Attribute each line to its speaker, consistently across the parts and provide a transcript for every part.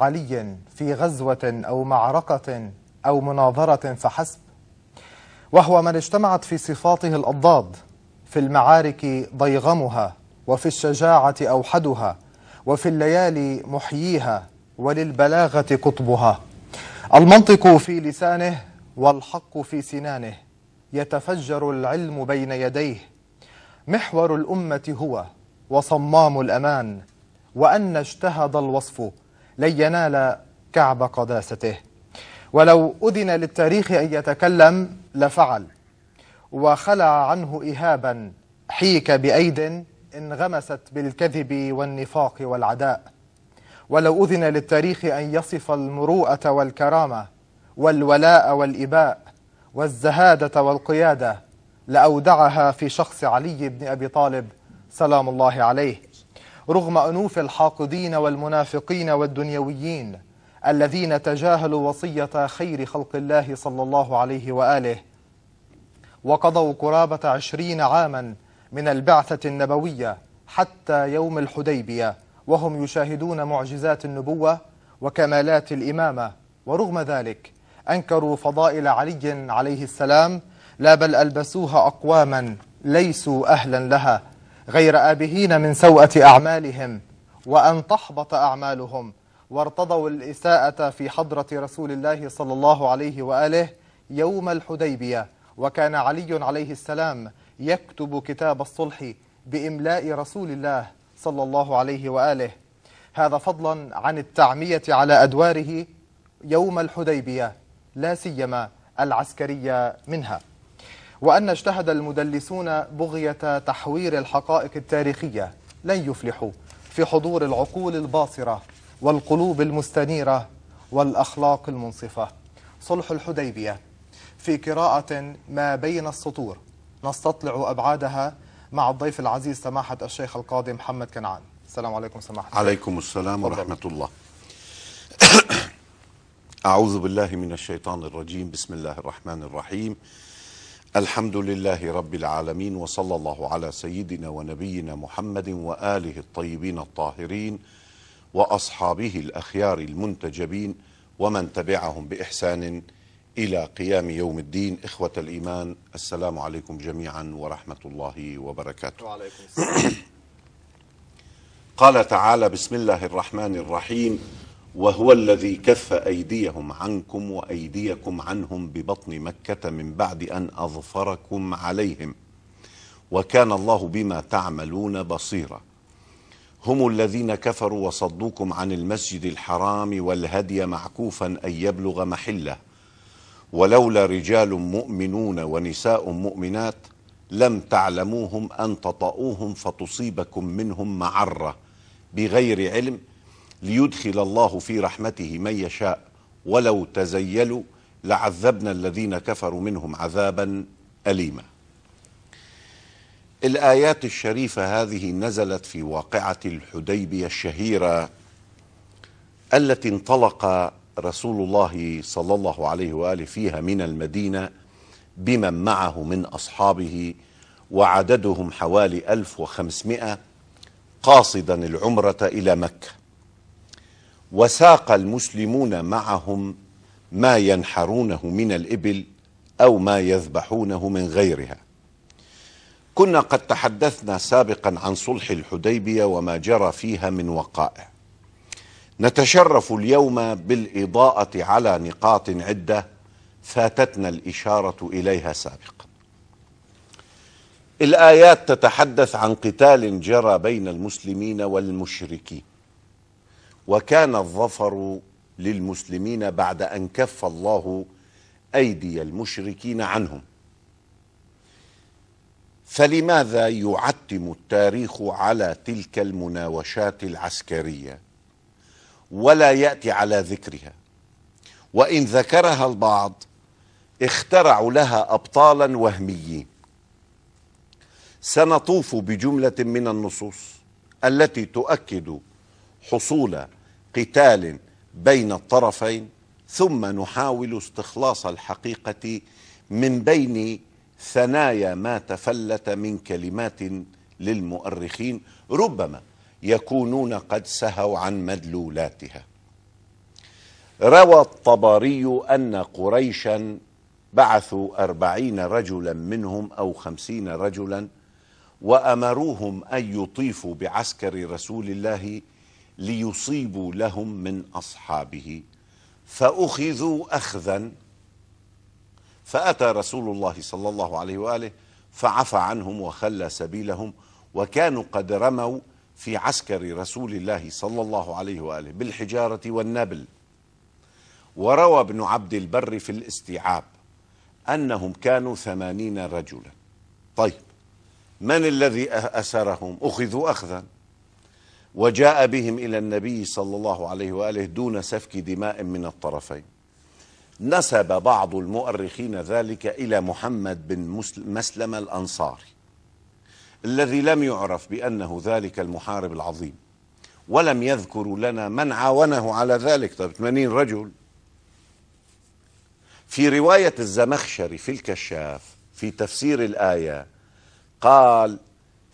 Speaker 1: علي في غزوة أو معركة أو مناظرة فحسب وهو من اجتمعت في صفاته الأضداد في المعارك ضيغمها وفي الشجاعة أوحدها وفي الليالي محييها وللبلاغة قطبها المنطق في لسانه والحق في سنانه يتفجر العلم بين يديه محور الأمة هو وصمام الأمان وأن اجتهد الوصف لن ينال كعب قداسته ولو أذن للتاريخ أن يتكلم لفعل وخلع عنه إهابا حيك بأيد انغمست بالكذب والنفاق والعداء ولو أذن للتاريخ أن يصف المروءة والكرامة والولاء والإباء والزهادة والقيادة لأودعها في شخص علي بن أبي طالب سلام الله عليه رغم أنوف الحاقدين والمنافقين والدنيويين الذين تجاهلوا وصية خير خلق الله صلى الله عليه وآله وقضوا قرابة عشرين عاما من البعثة النبوية حتى يوم الحديبية وهم يشاهدون معجزات النبوة وكمالات الإمامة ورغم ذلك أنكروا فضائل علي عليه السلام لا بل ألبسوها أقواما ليسوا أهلا لها غير آبهين من سوءة أعمالهم وأن تحبط أعمالهم وارتضوا الإساءة في حضرة رسول الله صلى الله عليه وآله يوم الحديبية وكان علي عليه السلام يكتب كتاب الصلح بإملاء رسول الله صلى الله عليه وآله هذا فضلا عن التعمية على أدواره يوم الحديبية لا سيما العسكرية منها وأن اجتهد المدلسون بغية تحوير الحقائق التاريخية لن يفلحوا في حضور العقول الباصرة والقلوب المستنيرة والأخلاق المنصفة صلح الحديبية في قراءة ما بين السطور نستطلع أبعادها مع الضيف العزيز سماحة الشيخ القاضي محمد كنعان السلام عليكم سماحة
Speaker 2: عليكم السلام ورحمة الله أعوذ بالله من الشيطان الرجيم بسم الله الرحمن الرحيم الحمد لله رب العالمين وصلى الله على سيدنا ونبينا محمد واله الطيبين الطاهرين واصحابه الاخيار المنتجبين ومن تبعهم باحسان الى قيام يوم الدين اخوه الايمان السلام عليكم جميعا ورحمه الله وبركاته. وعليكم السلام. قال تعالى بسم الله الرحمن الرحيم وهو الذي كف أيديهم عنكم وأيديكم عنهم ببطن مكة من بعد أن أظفركم عليهم وكان الله بما تعملون بصيرا هم الذين كفروا وصدوكم عن المسجد الحرام والهدي معكوفا أن يبلغ محله ولولا رجال مؤمنون ونساء مؤمنات لم تعلموهم أن تطأوهم فتصيبكم منهم معرة بغير علم ليدخل الله في رحمته من يشاء ولو تزيلوا لعذبنا الذين كفروا منهم عذابا أليما الآيات الشريفة هذه نزلت في واقعة الحديبية الشهيرة التي انطلق رسول الله صلى الله عليه وآله فيها من المدينة بمن معه من أصحابه وعددهم حوالي 1500 قاصدا العمرة إلى مكة وساق المسلمون معهم ما ينحرونه من الإبل أو ما يذبحونه من غيرها كنا قد تحدثنا سابقا عن صلح الحديبية وما جرى فيها من وقائع نتشرف اليوم بالإضاءة على نقاط عدة فاتتنا الإشارة إليها سابقا الآيات تتحدث عن قتال جرى بين المسلمين والمشركين وكان الظفر للمسلمين بعد أن كف الله أيدي المشركين عنهم فلماذا يعتم التاريخ على تلك المناوشات العسكرية ولا يأتي على ذكرها وإن ذكرها البعض اخترعوا لها أبطالا وهميين سنطوف بجملة من النصوص التي تؤكد حصول قتال بين الطرفين ثم نحاول استخلاص الحقيقه من بين ثنايا ما تفلت من كلمات للمؤرخين ربما يكونون قد سهوا عن مدلولاتها روى الطبري أن قريشا بعثوا أربعين رجلا منهم أو خمسين رجلا وأمروهم أن يطيفوا بعسكر رسول الله ليصيبوا لهم من أصحابه فأخذوا أخذا فأتى رسول الله صلى الله عليه وآله فعفى عنهم وخلى سبيلهم وكانوا قد رموا في عسكر رسول الله صلى الله عليه وآله بالحجارة والنبل وروى ابن عبد البر في الاستيعاب أنهم كانوا ثمانين رجلا طيب من الذي أسرهم أخذوا أخذا وجاء بهم إلى النبي صلى الله عليه وآله دون سفك دماء من الطرفين نسب بعض المؤرخين ذلك إلى محمد بن مسلم الأنصاري الذي لم يعرف بأنه ذلك المحارب العظيم ولم يذكروا لنا من عاونه على ذلك طيب 80 رجل في رواية الزمخشري في الكشاف في تفسير الآية قال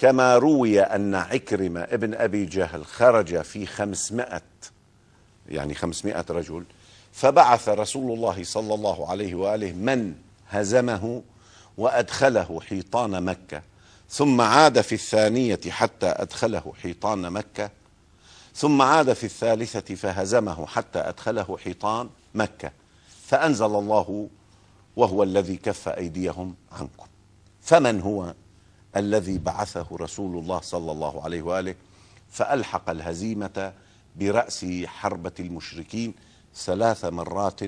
Speaker 2: كما روي أن عكرمة ابن أبي جهل خرج في خمسمائة يعني خمسمائة رجل فبعث رسول الله صلى الله عليه وآله من هزمه وأدخله حيطان مكة ثم عاد في الثانية حتى أدخله حيطان مكة ثم عاد في الثالثة فهزمه حتى أدخله حيطان مكة فأنزل الله وهو الذي كف أيديهم عنكم فمن هو الذي بعثه رسول الله صلى الله عليه وآله فألحق الهزيمة برأس حربة المشركين ثلاث مرات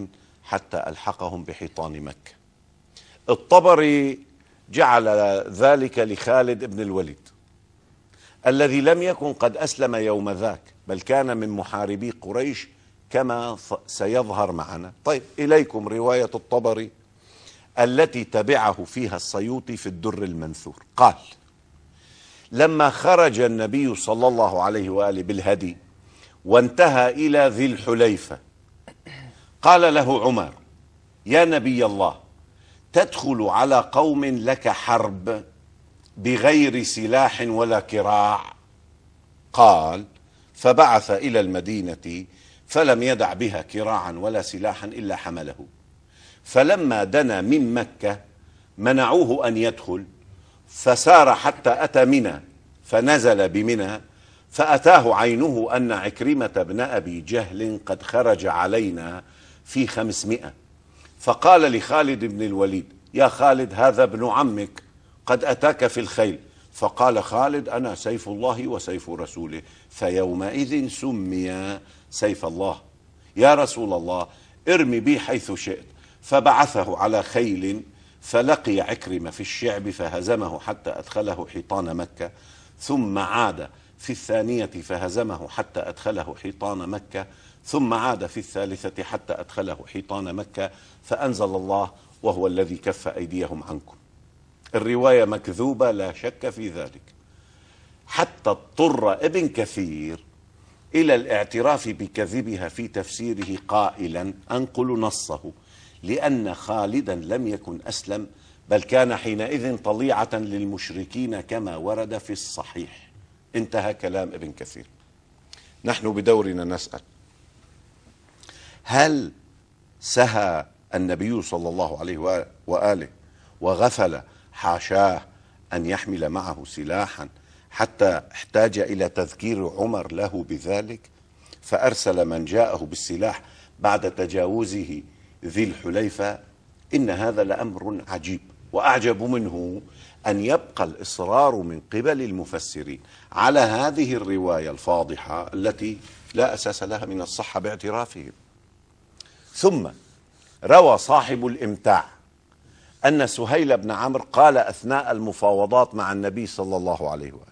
Speaker 2: حتى ألحقهم بحيطان مكة الطبري جعل ذلك لخالد بن الوليد الذي لم يكن قد أسلم يوم ذاك بل كان من محاربي قريش كما سيظهر معنا طيب إليكم رواية الطبري التي تبعه فيها السيوطي في الدر المنثور قال لما خرج النبي صلى الله عليه وآله بالهدي وانتهى إلى ذي الحليفة قال له عمر يا نبي الله تدخل على قوم لك حرب بغير سلاح ولا كراع قال فبعث إلى المدينة فلم يدع بها كراعا ولا سلاحا إلا حمله فلما دنا من مكة منعوه أن يدخل فسار حتى أتى منى فنزل بمنى فأتاه عينه أن عكرمة بن أبي جهل قد خرج علينا في خمسمائة فقال لخالد بن الوليد يا خالد هذا ابن عمك قد أتاك في الخيل فقال خالد أنا سيف الله وسيف رسوله فيومئذ سمي سيف الله يا رسول الله ارمي بي حيث شئت فبعثه على خيل فلقي عكرمة في الشعب فهزمه حتى أدخله حيطان مكة ثم عاد في الثانية فهزمه حتى أدخله حيطان مكة ثم عاد في الثالثة حتى أدخله حيطان مكة فأنزل الله وهو الذي كف أيديهم عنكم الرواية مكذوبة لا شك في ذلك حتى اضطر ابن كثير إلى الاعتراف بكذبها في تفسيره قائلا أنقل نصه لأن خالدا لم يكن أسلم بل كان حينئذ طليعة للمشركين كما ورد في الصحيح انتهى كلام ابن كثير نحن بدورنا نسأل هل سهى النبي صلى الله عليه وآله وغفل حاشاه أن يحمل معه سلاحا حتى احتاج إلى تذكير عمر له بذلك فأرسل من جاءه بالسلاح بعد تجاوزه ذي الحليفة إن هذا لأمر عجيب وأعجب منه أن يبقى الإصرار من قبل المفسرين على هذه الرواية الفاضحة التي لا أساس لها من الصحة باعترافهم ثم روى صاحب الإمتاع أن سهيل بن عمرو قال أثناء المفاوضات مع النبي صلى الله عليه وآله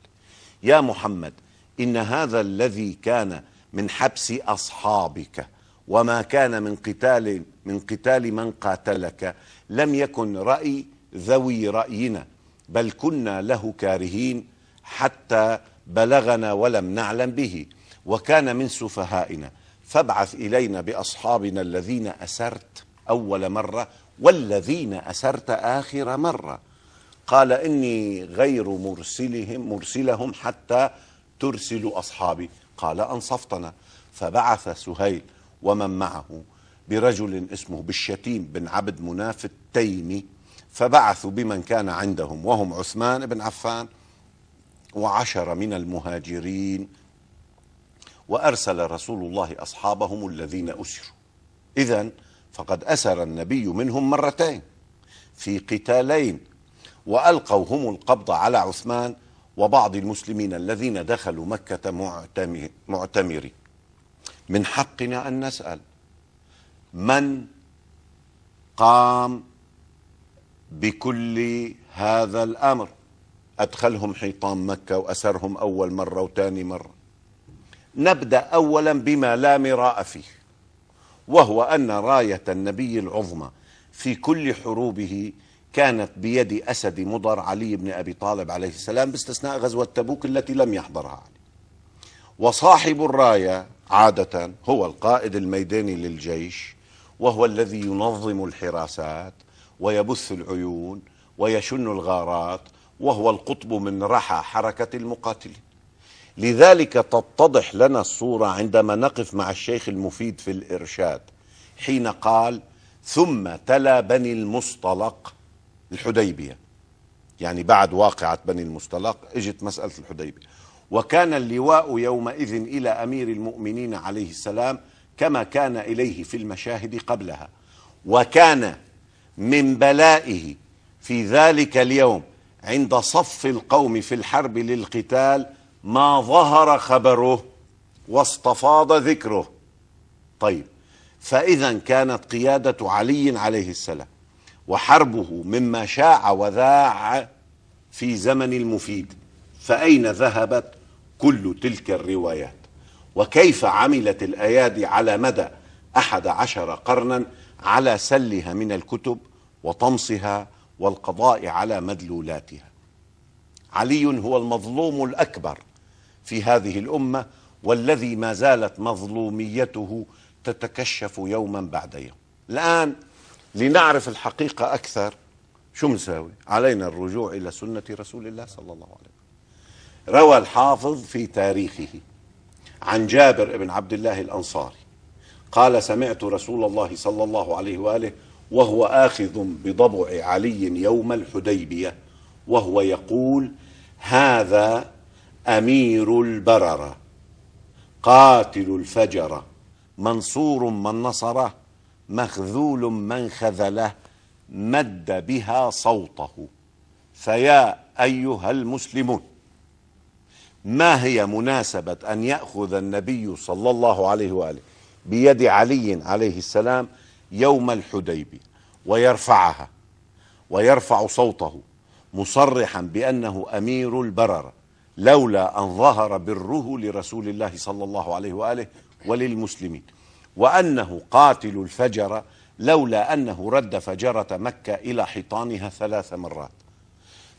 Speaker 2: يا محمد إن هذا الذي كان من حبس أصحابك وما كان من قتال من قتال من قاتلك لم يكن رأي ذوي رأينا بل كنا له كارهين حتى بلغنا ولم نعلم به وكان من سفهائنا فابعث إلينا بأصحابنا الذين أسرت أول مرة والذين أسرت آخر مرة قال إني غير مرسلهم مرسلهم حتى ترسلوا أصحابي قال أنصفتنا فبعث سهيل ومن معه برجل اسمه بالشتيم بن عبد مناف التيمي فبعثوا بمن كان عندهم وهم عثمان بن عفان وعشر من المهاجرين وأرسل رسول الله أصحابهم الذين أسروا إذا فقد أسر النبي منهم مرتين في قتالين وألقوا هم القبض على عثمان وبعض المسلمين الذين دخلوا مكة معتمرين من حقنا ان نسال من قام بكل هذا الامر ادخلهم حيطان مكه واسرهم اول مره وثاني مره نبدا اولا بما لا مراء فيه وهو ان رايه النبي العظمى في كل حروبه كانت بيد اسد مضر علي بن ابي طالب عليه السلام باستثناء غزوه تبوك التي لم يحضرها علي وصاحب الرايه عادة هو القائد الميداني للجيش وهو الذي ينظم الحراسات ويبث العيون ويشن الغارات وهو القطب من رحى حركة المقاتلين لذلك تتضح لنا الصورة عندما نقف مع الشيخ المفيد في الإرشاد حين قال ثم تلا بني المصطلق الحديبية يعني بعد واقعة بني المصطلق اجت مسألة الحديبية وكان اللواء يومئذ إلى أمير المؤمنين عليه السلام كما كان إليه في المشاهد قبلها وكان من بلائه في ذلك اليوم عند صف القوم في الحرب للقتال ما ظهر خبره واستفاض ذكره طيب فإذا كانت قيادة علي عليه السلام وحربه مما شاع وذاع في زمن المفيد فأين ذهبت كل تلك الروايات وكيف عملت الايادي على مدى احد عشر قرنا على سلها من الكتب وطمسها والقضاء على مدلولاتها علي هو المظلوم الاكبر في هذه الامه والذي ما زالت مظلوميته تتكشف يوما بعد يوم الان لنعرف الحقيقه اكثر شو نساوي علينا الرجوع الى سنه رسول الله صلى الله عليه وسلم روى الحافظ في تاريخه عن جابر بن عبد الله الأنصاري قال سمعت رسول الله صلى الله عليه وآله وهو آخذ بضبع علي يوم الحديبية وهو يقول هذا أمير البررة قاتل الفجرة منصور من نصره مخذول من خذله مد بها صوته فيا أيها المسلمون ما هي مناسبة أن يأخذ النبي صلى الله عليه وآله بيد علي عليه السلام يوم الحديبية ويرفعها ويرفع صوته مصرحا بأنه أمير البررة لولا أن ظهر بره لرسول الله صلى الله عليه وآله وللمسلمين وأنه قاتل الفجر لولا أنه رد فجرة مكة إلى حيطانها ثلاث مرات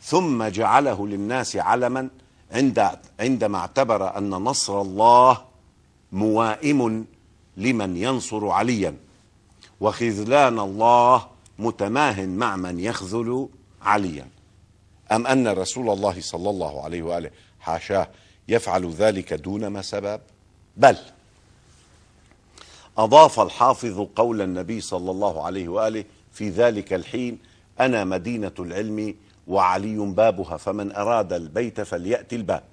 Speaker 2: ثم جعله للناس علما عند عندما اعتبر أن نصر الله موائم لمن ينصر عليا وخذلان الله متماه مع من يخذل عليا أم أن رسول الله صلى الله عليه وآله حاشاه يفعل ذلك دون ما سبب بل أضاف الحافظ قول النبي صلى الله عليه وآله في ذلك الحين أنا مدينة العلم وعلي بابها فمن أراد البيت فليأتي الباب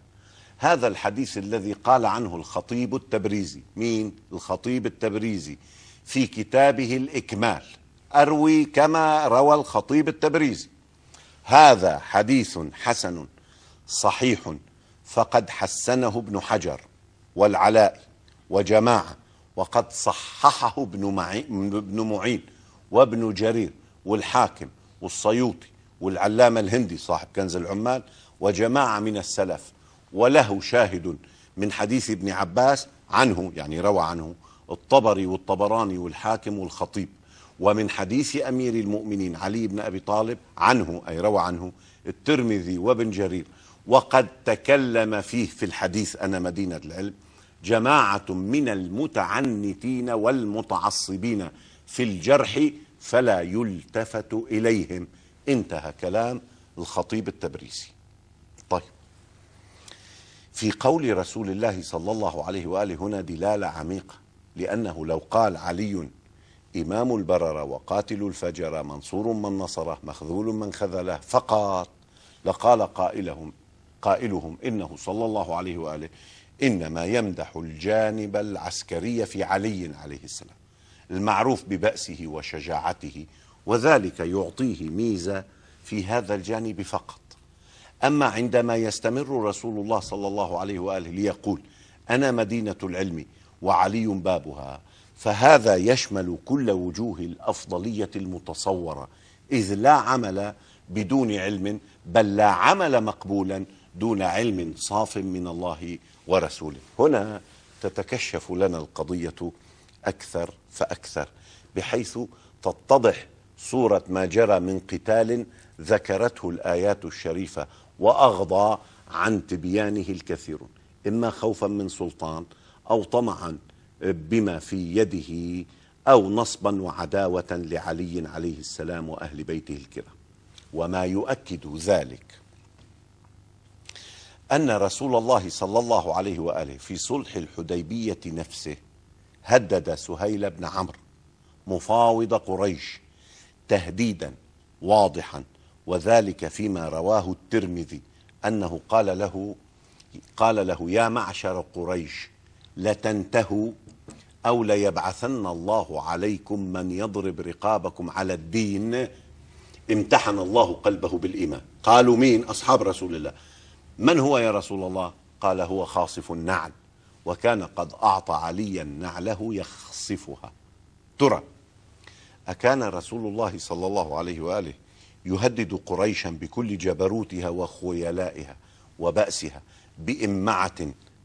Speaker 2: هذا الحديث الذي قال عنه الخطيب التبريزي مين الخطيب التبريزي في كتابه الإكمال أروي كما روى الخطيب التبريزي هذا حديث حسن صحيح فقد حسنه ابن حجر والعلاء وجماعة وقد صححه ابن معين وابن جرير والحاكم والسيوطي والعلامة الهندي صاحب كنز العمال وجماعة من السلف وله شاهد من حديث ابن عباس عنه يعني روى عنه الطبري والطبراني والحاكم والخطيب ومن حديث أمير المؤمنين علي بن أبي طالب عنه أي روى عنه الترمذي وابن جرير وقد تكلم فيه في الحديث أنا مدينة العلم جماعة من المتعنتين والمتعصبين في الجرح فلا يلتفت إليهم انتهى كلام الخطيب التبريسي طيب في قول رسول الله صلى الله عليه وآله هنا دلالة عميقة لأنه لو قال علي إمام البررة وقاتل الفجر منصور من نصره مخذول من خذله فقط لقال قائلهم قائلهم إنه صلى الله عليه وآله إنما يمدح الجانب العسكري في علي عليه السلام المعروف ببأسه وشجاعته وذلك يعطيه ميزة في هذا الجانب فقط أما عندما يستمر رسول الله صلى الله عليه وآله ليقول أنا مدينة العلم وعلي بابها فهذا يشمل كل وجوه الأفضلية المتصورة إذ لا عمل بدون علم بل لا عمل مقبولا دون علم صاف من الله ورسوله هنا تتكشف لنا القضية أكثر فأكثر بحيث تتضح صورة ما جرى من قتال ذكرته الآيات الشريفة وأغضى عن تبيانه الكثير إما خوفا من سلطان أو طمعا بما في يده أو نصبا وعداوة لعلي عليه السلام وأهل بيته الكرام وما يؤكد ذلك أن رسول الله صلى الله عليه وآله في صلح الحديبية نفسه هدد سهيل بن عمرو مفاوض قريش تهديدا واضحا وذلك فيما رواه الترمذي أنه قال له قال له يا معشر قريش لتنتهوا أو ليبعثن الله عليكم من يضرب رقابكم على الدين امتحن الله قلبه بالإيمان قالوا مين أصحاب رسول الله من هو يا رسول الله قال هو خاصف النعل وكان قد أعطى عليا نعله يخصفها ترى أكان رسول الله صلى الله عليه وآله يهدد قريشا بكل جبروتها وخيلائها وبأسها بإمعة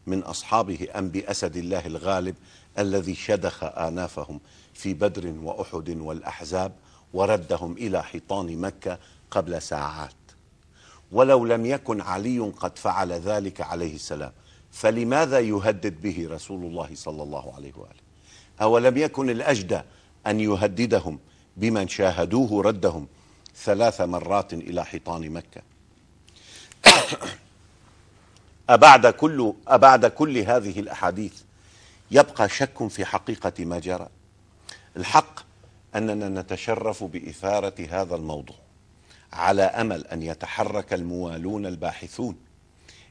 Speaker 2: من أصحابه أم بأسد الله الغالب الذي شدخ آنافهم في بدر وأحد والأحزاب وردهم إلى حيطان مكة قبل ساعات ولو لم يكن علي قد فعل ذلك عليه السلام فلماذا يهدد به رسول الله صلى الله عليه وآله أولم يكن الأجدى أن يهددهم بمن شاهدوه ردهم ثلاث مرات إلى حيطان مكة أبعد كل, أبعد كل هذه الأحاديث يبقى شك في حقيقة ما جرى الحق أننا نتشرف بإثارة هذا الموضوع على أمل أن يتحرك الموالون الباحثون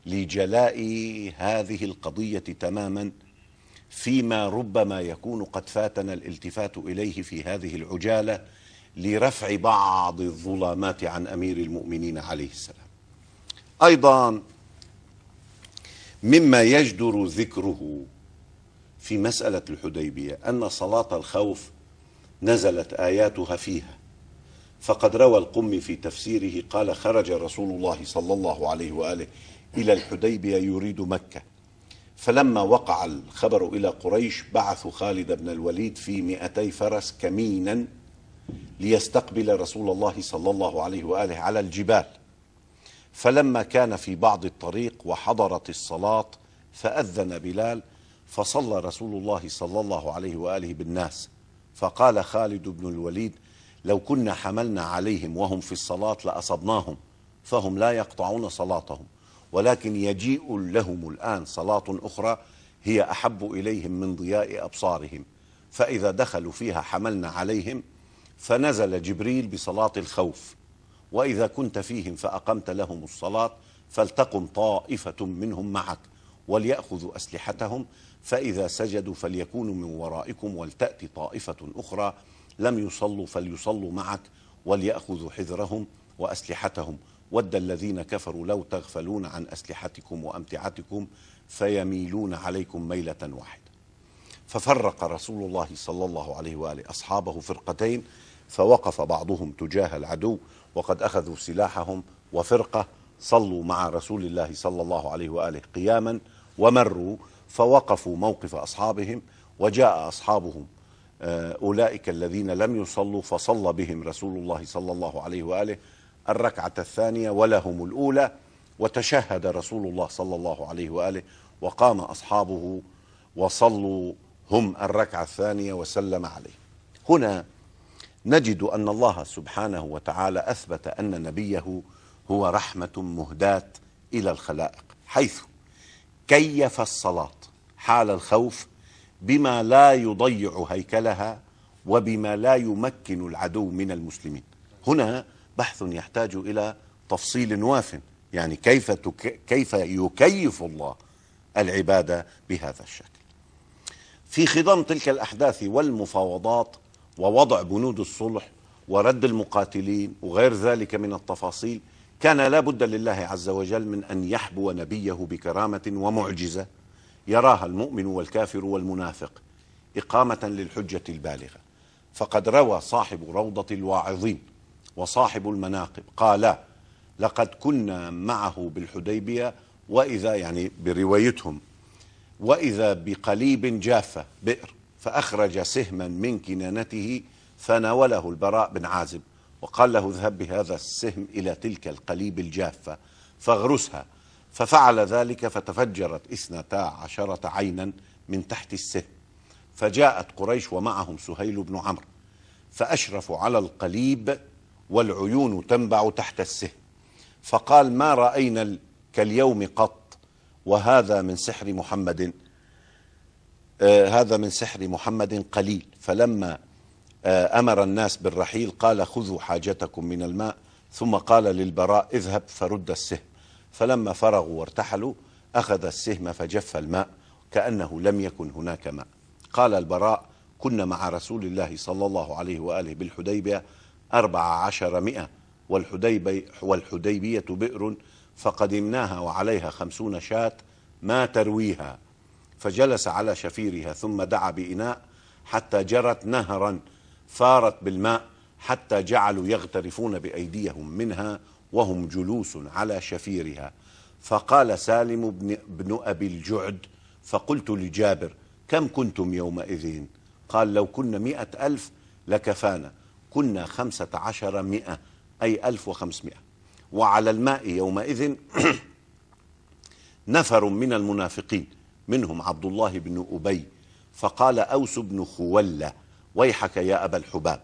Speaker 2: لجلاء هذه القضية تماما فيما ربما يكون قد فاتنا الالتفات اليه في هذه العجاله لرفع بعض الظلامات عن امير المؤمنين عليه السلام. ايضا مما يجدر ذكره في مساله الحديبيه ان صلاه الخوف نزلت اياتها فيها فقد روى القم في تفسيره قال خرج رسول الله صلى الله عليه واله الى الحديبيه يريد مكه فلما وقع الخبر إلى قريش بعثوا خالد بن الوليد في 200 فرس كمينا ليستقبل رسول الله صلى الله عليه وآله على الجبال فلما كان في بعض الطريق وحضرت الصلاة فأذن بلال فصلى رسول الله صلى الله عليه وآله بالناس فقال خالد بن الوليد لو كنا حملنا عليهم وهم في الصلاة لأصبناهم فهم لا يقطعون صلاتهم ولكن يجيء لهم الآن صلاة أخرى هي أحب إليهم من ضياء أبصارهم فإذا دخلوا فيها حملنا عليهم فنزل جبريل بصلاة الخوف وإذا كنت فيهم فأقمت لهم الصلاة فلتقم طائفة منهم معك وليأخذوا أسلحتهم فإذا سجدوا فليكونوا من ورائكم ولتأتي طائفة أخرى لم يصلوا فليصلوا معك وليأخذوا حذرهم وأسلحتهم ود الذين كفروا لو تغفلون عن أسلحتكم وأمتعتكم فيميلون عليكم ميلة واحدة ففرق رسول الله صلى الله عليه وآله أصحابه فرقتين فوقف بعضهم تجاه العدو وقد أخذوا سلاحهم وفرقة صلوا مع رسول الله صلى الله عليه وآله قياما ومروا فوقفوا موقف أصحابهم وجاء أصحابهم آه، أولئك الذين لم يصلوا فصلى بهم رسول الله صلى الله عليه وآله الركعة الثانية ولهم الأولى وتشهد رسول الله صلى الله عليه وآله وقام أصحابه وصلوا هم الركعة الثانية وسلم عليه هنا نجد أن الله سبحانه وتعالى أثبت أن نبيه هو رحمة مهداة إلى الخلائق حيث كيف الصلاة حال الخوف بما لا يضيع هيكلها وبما لا يمكن العدو من المسلمين هنا بحث يحتاج إلى تفصيل واف يعني كيف تك... كيف يكيف الله العباده بهذا الشكل. في خضم تلك الاحداث والمفاوضات ووضع بنود الصلح ورد المقاتلين وغير ذلك من التفاصيل كان لا بد لله عز وجل من ان يحبو نبيه بكرامه ومعجزه يراها المؤمن والكافر والمنافق اقامه للحجه البالغه فقد روى صاحب روضه الواعظين وصاحب المناقب قال لقد كنا معه بالحديبية وإذا يعني بروايتهم وإذا بقليب جافة بئر فأخرج سهما من كنانته فناوله البراء بن عازب وقال له اذهب بهذا السهم إلى تلك القليب الجافة فاغرسها ففعل ذلك فتفجرت اثنتا عشرة عينا من تحت السهم فجاءت قريش ومعهم سهيل بن عمرو فأشرفوا على القليب والعيون تنبع تحت السه فقال ما رأينا كاليوم قط وهذا من سحر محمد آه هذا من سحر محمد قليل فلما آه أمر الناس بالرحيل قال خذوا حاجتكم من الماء ثم قال للبراء اذهب فرد السهم فلما فرغوا وارتحلوا أخذ السهم فجف الماء كأنه لم يكن هناك ماء قال البراء كنا مع رسول الله صلى الله عليه وآله بالحديبية أربع عشر مئة والحديبي والحديبية بئر فقدمناها وعليها خمسون شاة ما ترويها فجلس على شفيرها ثم دعا بإناء حتى جرت نهرا فارت بالماء حتى جعلوا يغترفون بأيديهم منها وهم جلوس على شفيرها فقال سالم بن, بن أبي الجعد فقلت لجابر كم كنتم يومئذ قال لو كنا مئة ألف لكفانا كنا خمسة عشر مئة أي ألف وخمسمائة وعلى الماء يومئذ نفر من المنافقين منهم عبد الله بن أبي فقال أوس بن خولة ويحك يا أبا الحباب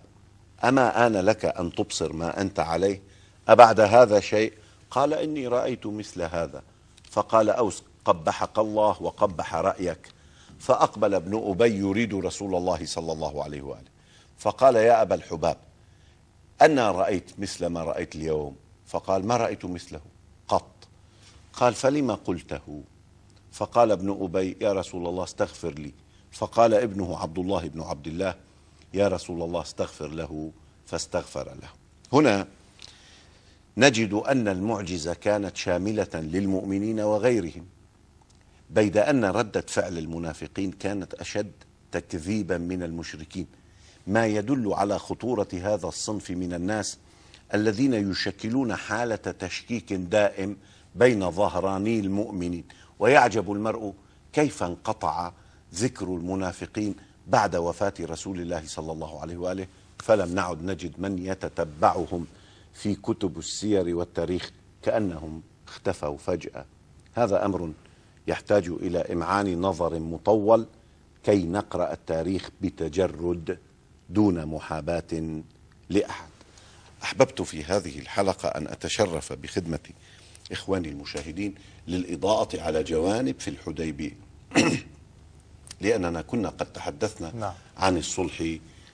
Speaker 2: أما آن لك أن تبصر ما أنت عليه أبعد هذا شيء قال إني رأيت مثل هذا فقال أوس قبحك الله وقبح رأيك فأقبل ابن أبي يريد رسول الله صلى الله عليه وآله فقال يا أبا الحباب أنا رأيت مثل ما رأيت اليوم فقال ما رأيت مثله قط قال فلما قلته فقال ابن أبي يا رسول الله استغفر لي فقال ابنه عبد الله بن عبد الله يا رسول الله استغفر له فاستغفر له هنا نجد أن المعجزة كانت شاملة للمؤمنين وغيرهم بيد أن ردة فعل المنافقين كانت أشد تكذيبا من المشركين ما يدل على خطورة هذا الصنف من الناس الذين يشكلون حالة تشكيك دائم بين ظهراني المؤمنين ويعجب المرء كيف انقطع ذكر المنافقين بعد وفاة رسول الله صلى الله عليه وآله فلم نعد نجد من يتتبعهم في كتب السير والتاريخ كأنهم اختفوا فجأة هذا أمر يحتاج إلى إمعان نظر مطول كي نقرأ التاريخ بتجرد دون محاباه لاحد احببت في هذه الحلقه ان اتشرف بخدمه اخواني المشاهدين للاضاءه على جوانب في الحديبيه لاننا كنا قد تحدثنا نعم. عن الصلح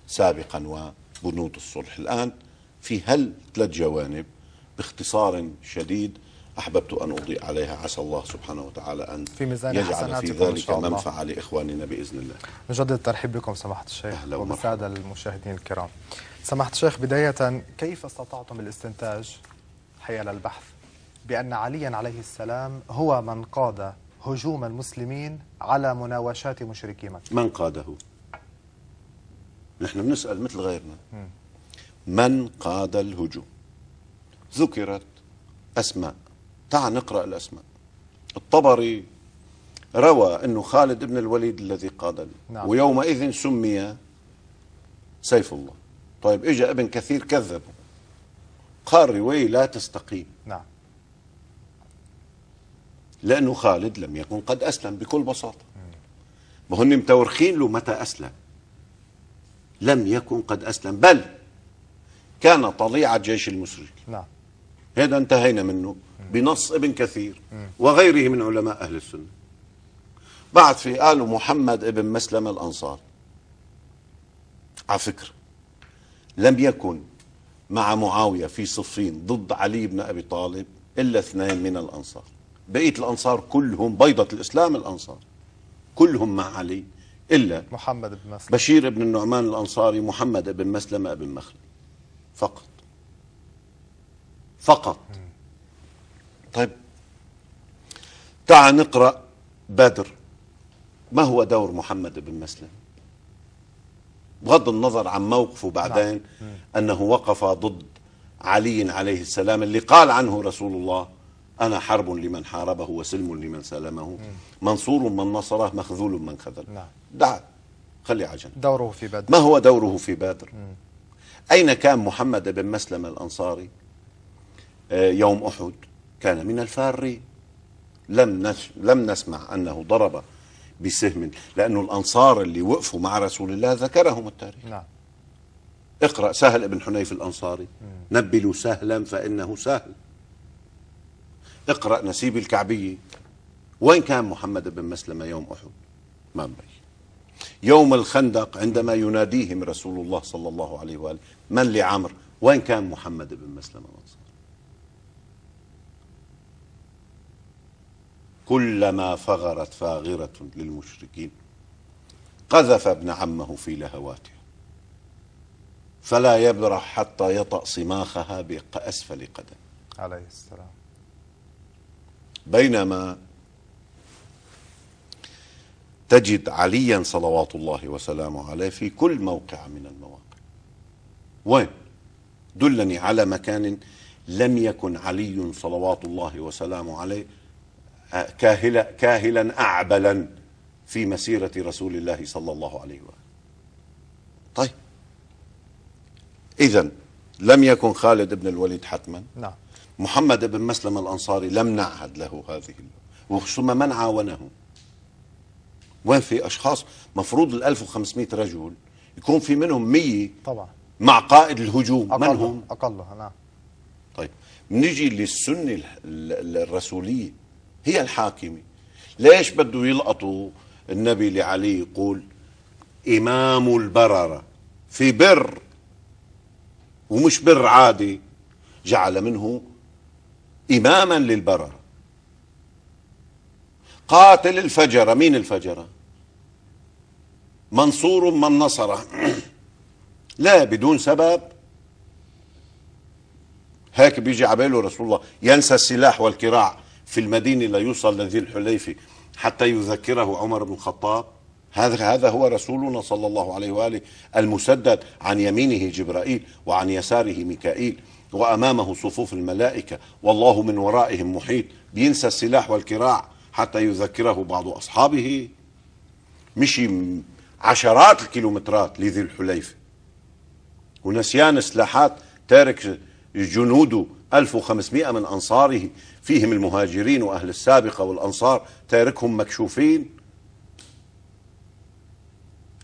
Speaker 2: سابقا وبنود الصلح الان في هل ثلاث جوانب باختصار شديد أحببت أن أضيء عليها عسى الله سبحانه وتعالى أن في ميزان يجعل في ذلك منفعة لإخواننا بإذن الله
Speaker 1: نجدد الترحيب بكم سماحة الشيخ ومساعدة المشاهدين الكرام سماحة الشيخ بداية كيف استطعتم الاستنتاج حيال البحث بأن عليا عليه السلام هو من قاد هجوم المسلمين على مناوشات مشركي مكة
Speaker 2: من قاده؟ نحن بنسأل مثل غيرنا من قاد الهجوم ذكرت أسماء تعال نقرأ الأسماء الطبري روى أنه خالد بن الوليد الذي قاد نعم. ويومئذ سمي سيف الله طيب اجى ابن كثير كذبه قال رواية لا تستقيم نعم لأنه خالد لم يكن قد أسلم بكل بساطة ما هن متورخين له متى أسلم لم يكن قد أسلم بل كان طليعة جيش المسلمين نعم هذا انتهينا منه بنص ابن كثير وغيره من علماء أهل السنة بعد في قالوا محمد ابن مسلم الأنصار على فكرة لم يكن مع معاوية في صفين ضد علي بن أبي طالب إلا اثنين من الأنصار بقية الأنصار كلهم بيضة الإسلام الأنصار كلهم مع علي إلا
Speaker 1: محمد بن
Speaker 2: مسلم بشير بن النعمان الأنصاري محمد بن مسلمة بن مخلد فقط فقط م. طيب تعال نقرأ بدر ما هو دور محمد بن مسلم بغض النظر عن موقفه بعدين نعم. أنه وقف ضد علي عليه السلام اللي قال عنه رسول الله أنا حرب لمن حاربه وسلم لمن سلمه منصور من نصره مخذول من خذل نعم. دع خلي عجل
Speaker 1: دوره في بدر ما هو
Speaker 2: دوره في بدر أين كان محمد بن مسلم الأنصاري آه، يوم أحد كان من الفارين لم لم نسمع انه ضرب بسهم لانه الانصار اللي وقفوا مع رسول الله ذكرهم التاريخ نعم اقرا سهل بن حنيف الانصاري مم. نبلوا سهلا فانه سهل اقرا نسيب الكعبيه وين كان محمد بن مسلمه يوم احد ما مبين يوم الخندق عندما يناديهم رسول الله صلى الله عليه واله من لعمر وين كان محمد بن مسلمه الانصاري كلما فغرت فاغرة للمشركين قذف ابن عمه في لهواته فلا يبرح حتى يطأ صماخها بأسفل قدم
Speaker 1: عليه السلام
Speaker 2: بينما تجد عليا صلوات الله وسلامه عليه في كل موقع من المواقع وين دلني على مكان لم يكن علي صلوات الله وسلامه عليه كاهلا, كاهلا أعبلا في مسيرة رسول الله صلى الله عليه وسلم طيب إذا لم يكن خالد بن الوليد حتما نعم محمد بن مسلم الأنصاري لم نعهد له هذه ثم من عاونه وين في أشخاص مفروض ال 1500 رجل يكون في منهم 100 طبعا مع قائد الهجوم أقل من هم؟ أقلها نعم طيب نجي للسنة الرسولية هي الحاكمة ليش بده يلقطوا النبي لعلي يقول إمام البررة في بر ومش بر عادي جعل منه إماما للبررة قاتل الفجرة مين الفجرة منصور من نصره لا بدون سبب هيك بيجي عباله رسول الله ينسى السلاح والكراع في المدينة لا يوصل لذي الحليفة حتى يذكره عمر بن الخطاب هذا هذا هو رسولنا صلى الله عليه واله المسدد عن يمينه جبرائيل وعن يساره ميكائيل وامامه صفوف الملائكه والله من ورائهم محيط بينسى السلاح والكراع حتى يذكره بعض اصحابه مشي عشرات الكيلومترات لذي الحليفه ونسيان سلاحات تارك جنوده 1500 من انصاره فيهم المهاجرين وأهل السابقة والأنصار تاركهم مكشوفين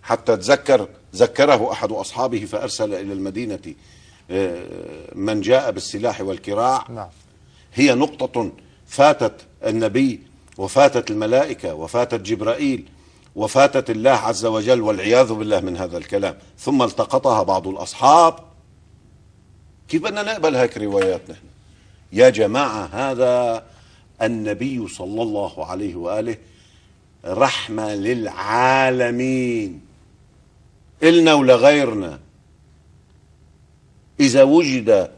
Speaker 2: حتى تذكر ذكره أحد أصحابه فأرسل إلى المدينة آه، من جاء بالسلاح والكراع نعم. هي نقطة فاتت النبي وفاتت الملائكة وفاتت جبرائيل وفاتت الله عز وجل والعياذ بالله من هذا الكلام ثم التقطها بعض الأصحاب كيف بدنا نقبل هيك روايات نحن يا جماعة هذا النبي صلى الله عليه وآله رحمة للعالمين إلنا ولغيرنا إذا وجد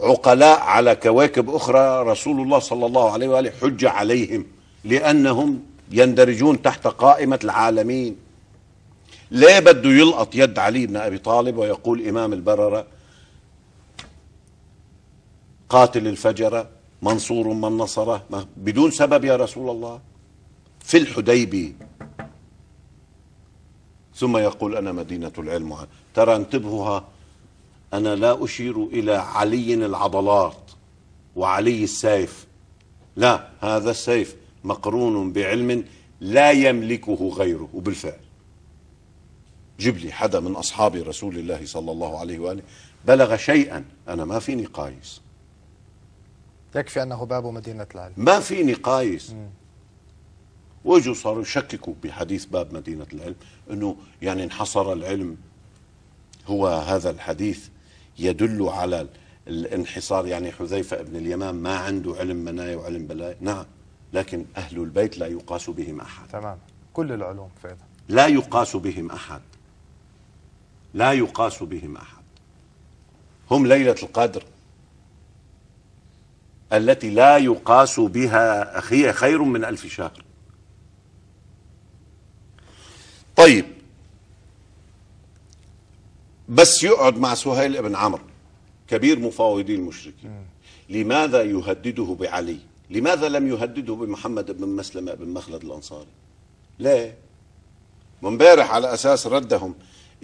Speaker 2: عقلاء على كواكب أخرى رسول الله صلى الله عليه وآله حج عليهم لأنهم يندرجون تحت قائمة العالمين ليه بده يلقط يد علي بن أبي طالب ويقول إمام البررة قاتل الفجرة منصور من نصره ما بدون سبب يا رسول الله في الحديبي ثم يقول أنا مدينة العلم ترى انتبهها أنا لا أشير إلى علي العضلات وعلي السيف لا هذا السيف مقرون بعلم لا يملكه غيره وبالفعل جيب لي حدا من أصحاب رسول الله صلى الله عليه وآله بلغ شيئا أنا ما فيني قايس
Speaker 1: يكفي أنه باب مدينة العلم
Speaker 2: ما فيني قايس واجوا صاروا يشككوا بحديث باب مدينة العلم أنه يعني انحصر العلم هو هذا الحديث يدل على الانحصار يعني حذيفة ابن اليمان ما عنده علم منايا وعلم بلايا نعم لكن أهل البيت لا يقاس بهم أحد
Speaker 1: تمام كل العلوم فعلا
Speaker 2: لا يقاس بهم أحد لا يقاس بهم أحد هم ليلة القدر التي لا يقاس بها هي خير من ألف شهر طيب بس يقعد مع سهيل ابن عمرو كبير مفاوضي المشركين لماذا يهدده بعلي لماذا لم يهدده بمحمد بن مسلمة بن مخلد الأنصاري ليه من بارح على أساس ردهم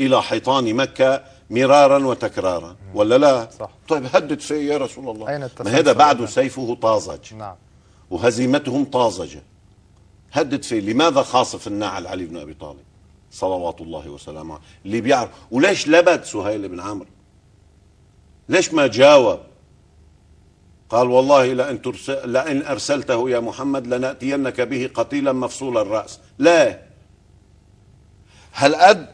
Speaker 2: إلى حيطان مكة مرارا وتكرارا ولا لا صح. طيب هدد في يا رسول الله
Speaker 1: أين ما هذا بعد نعم.
Speaker 2: سيفه طازج نعم. وهزيمتهم طازجة هدد في لماذا خاصف النعل علي بن أبي طالب صلوات الله وسلامه اللي بيعرف وليش لبد سهيل بن عمرو ليش ما جاوب قال والله لأن, ترسل لأن أرسلته يا محمد لنأتينك به قتيلا مفصول الرأس لا هل قد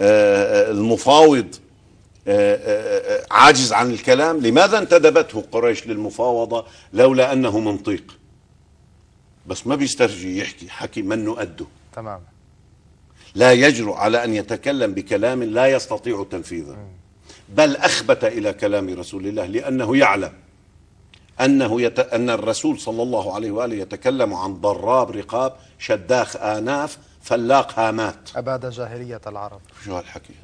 Speaker 2: المفاوض آه، آه، آه، عاجز عن الكلام لماذا انتدبته قريش للمفاوضة لولا أنه منطيق بس ما بيسترجي يحكي حكي من نؤده تمام لا يجرؤ على أن يتكلم بكلام لا يستطيع تنفيذه بل أخبت إلى كلام رسول الله لأنه يعلم أنه يت... أن الرسول صلى الله عليه وآله يتكلم عن ضراب رقاب شداخ آناف فلاقها مات
Speaker 1: أباد جاهلية العرب
Speaker 2: شو هالحكي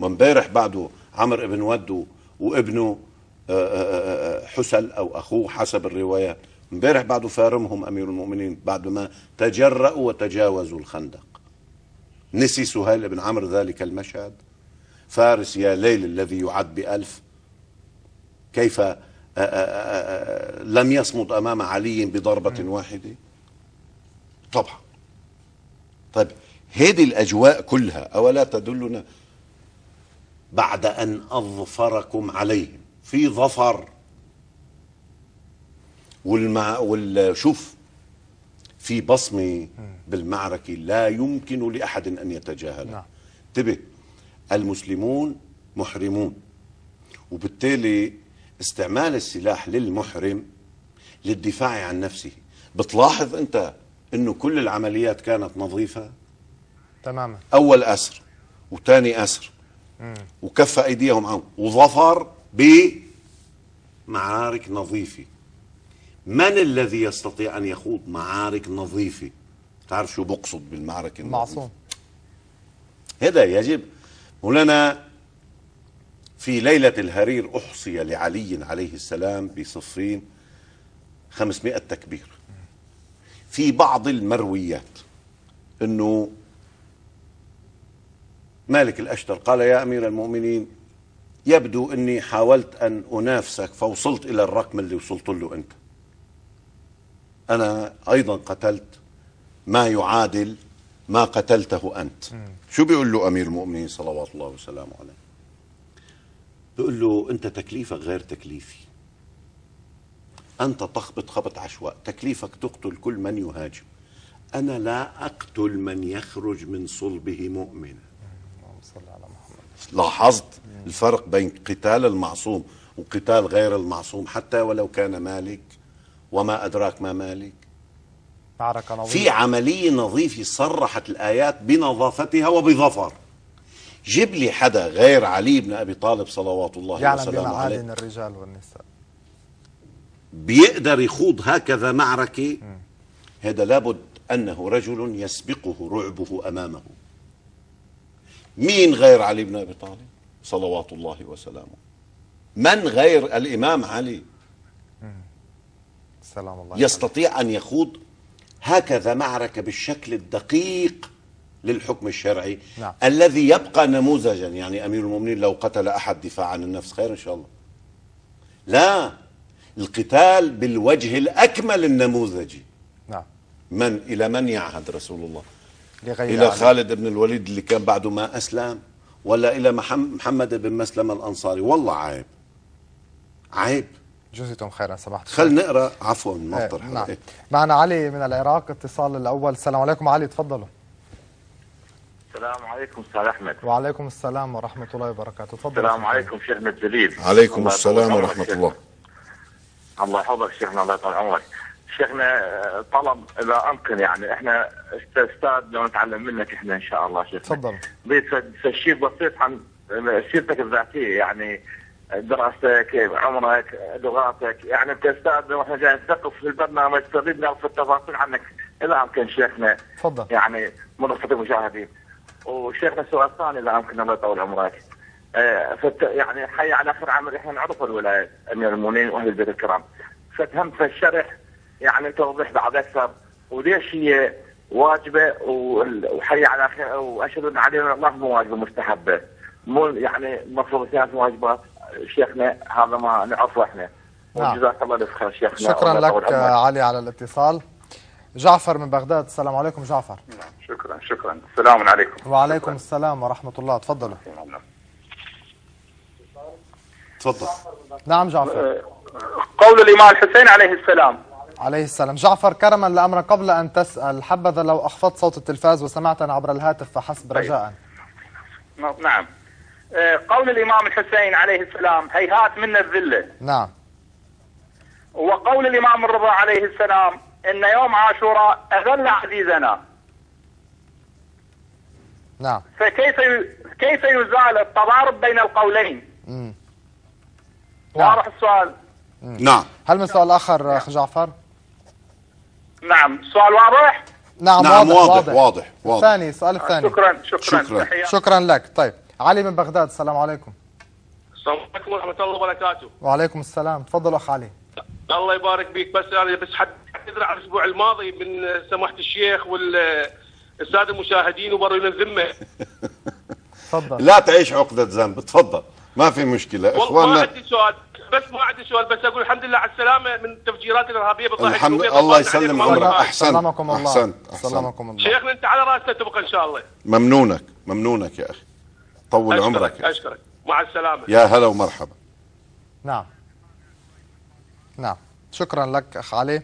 Speaker 2: ما امبارح بعده عمر بن ود وابنه آه، آه، آه، حسل أو أخوه حسب الرواية امبارح بعده فارمهم أمير المؤمنين بعد ما تجرأوا وتجاوزوا الخندق نسي سهيل بن عمر ذلك المشهد فارس يا ليل الذي يعد بألف كيف آآ آآ آآ لم يصمد أمام علي بضربة واحدة طبعا طيب هذه الأجواء كلها أولا تدلنا بعد أن أظفركم عليهم في ظفر والمع... والشوف في بصمة بالمعركة لا يمكن لأحد أن يتجاهلها نعم. انتبه المسلمون محرمون وبالتالي استعمال السلاح للمحرم للدفاع عن نفسه بتلاحظ أنت انه كل العمليات كانت نظيفه تماما اول اسر وثاني اسر مم. وكف ايديهم عنه وظفر بمعارك نظيفه من الذي يستطيع ان يخوض معارك نظيفه تعرف شو بقصد بالمعركه معصوم هذا يجب مولانا في ليلة الهرير أحصي لعلي عليه السلام بصفين 500 تكبير في بعض المرويات انه مالك الاشتر قال يا امير المؤمنين يبدو اني حاولت ان انافسك فوصلت الى الرقم اللي وصلت له انت انا ايضا قتلت ما يعادل ما قتلته انت شو بيقول له امير المؤمنين صلوات الله وسلامه عليه بيقول له انت تكليفك غير تكليفي أنت تخبط خبط عشواء تكليفك تقتل كل من يهاجم أنا لا أقتل من يخرج من صلبه مؤمنا لاحظت الفرق بين قتال المعصوم وقتال غير المعصوم حتى ولو كان مالك وما أدراك ما مالك
Speaker 1: معركة نظيفة في
Speaker 2: عملية نظيفة صرحت الآيات بنظافتها وبظفر جيب لي حدا غير علي بن أبي طالب صلوات الله وسلامه عليه يعلم بمعادن
Speaker 1: الرجال والنساء
Speaker 2: بيقدر يخوض هكذا معركة هذا لابد أنه رجل يسبقه رعبه أمامه مين غير علي بن أبي طالب صلوات الله وسلامه من غير الإمام علي سلام الله يستطيع أن يخوض هكذا معركة بالشكل الدقيق للحكم الشرعي نعم. الذي يبقى نموذجا يعني أمير المؤمنين لو قتل أحد دفاع عن النفس خير إن شاء الله لا القتال بالوجه الأكمل النموذجي نعم من إلى من يعهد رسول الله لغير إلى خالد بن الوليد اللي كان بعده ما أسلم ولا إلى محمد بن مسلم الأنصاري والله عيب عيب
Speaker 1: جزيتم خيرا سمحت خل نقرا عفوا إيه، نعم. إيه. معنا علي من العراق اتصال الاول السلام عليكم علي تفضلوا السلام عليكم استاذ احمد وعليكم السلام ورحمه الله وبركاته تفضل السلام
Speaker 3: عليكم شيخ الجليل عليكم السلام ورحمه الله الله يحفظك شيخنا الله يطول عمرك شيخنا آه، طلب اذا امكن يعني احنا استاذ لو نتعلم منك احنا ان شاء الله شيخنا تفضل شيء بسيط عن سيرتك الذاتيه يعني آه، دراستك عمرك آه، لغاتك يعني انت استاذ واحنا جاي نثقف في البرنامج تريد نعرف التفاصيل عنك اذا امكن شيخنا تفضل يعني منصه المشاهدين وشيخنا السؤال الثاني اذا امكن الله يطول عمرك آه، يعني حي على اخر عمل احنا نعرف الولايات امير المؤمنين واهل البيت الكرام فتهم في الشرح يعني توضيح بعض اكثر وليش هي واجبه وحي على خير واشهد ان علينا الله مو واجبه مستحبه مو يعني المفروض كانت واجبات شيخنا هذا ما نعرفه احنا
Speaker 1: نعم.
Speaker 4: وجزاك الله خير شيخنا
Speaker 3: شكرا لك علي
Speaker 1: على الاتصال جعفر من بغداد السلام عليكم جعفر
Speaker 4: نعم شكرا شكرا السلام عليكم
Speaker 1: وعليكم شكرا. السلام ورحمه الله تفضلوا تفضل نعم جعفر
Speaker 4: قول الإمام الحسين عليه السلام
Speaker 1: عليه السلام جعفر كرما لأمر قبل أن تسأل حبذا لو أخفضت صوت التلفاز وسمعتنا عبر الهاتف فحسب طيب. رجاء
Speaker 4: نعم, نعم.
Speaker 3: آه، قول الإمام الحسين عليه السلام هيهات منا الذلة نعم وقول الإمام الرضا عليه السلام إن يوم عاشوراء أذل عزيزنا نعم فكيف كيف يزال التضارب بين القولين؟
Speaker 1: امم نعم. واضح السؤال نعم هل من سؤال اخر آه، اخ جعفر؟
Speaker 3: نعم السؤال واضح؟
Speaker 1: نعم, نعم واضح واضح واضح, واضح. ثاني السؤال آه، الثاني شكرا شكرا شكرا, شكرا لك طيب علي من بغداد السلام عليكم
Speaker 4: السلام عليكم ورحمه الله وبركاته
Speaker 1: وعليكم السلام تفضل اخ علي
Speaker 4: الله يبارك بك بس انا بس اعتذر على الاسبوع الماضي من سماحه الشيخ والساده المشاهدين وبرئ الذمه تفضل لا تعيش
Speaker 2: عقده ذنب تفضل ما في مشكله اخواننا ما عندي
Speaker 4: سؤال بس ما عندي سؤال بس اقول الحمد لله على السلامه من التفجيرات الارهابيه بطلع الحمد الله يسلم
Speaker 2: عمرك احسن سلمكم الله احسنت سلمكم
Speaker 4: الله شيخنا انت على راسنا تبقى ان شاء الله
Speaker 2: ممنونك ممنونك يا اخي طول أشكرك عمرك
Speaker 4: اشكرك مع السلامه يا هلا ومرحبا
Speaker 1: نعم نعم شكرا لك اخ علي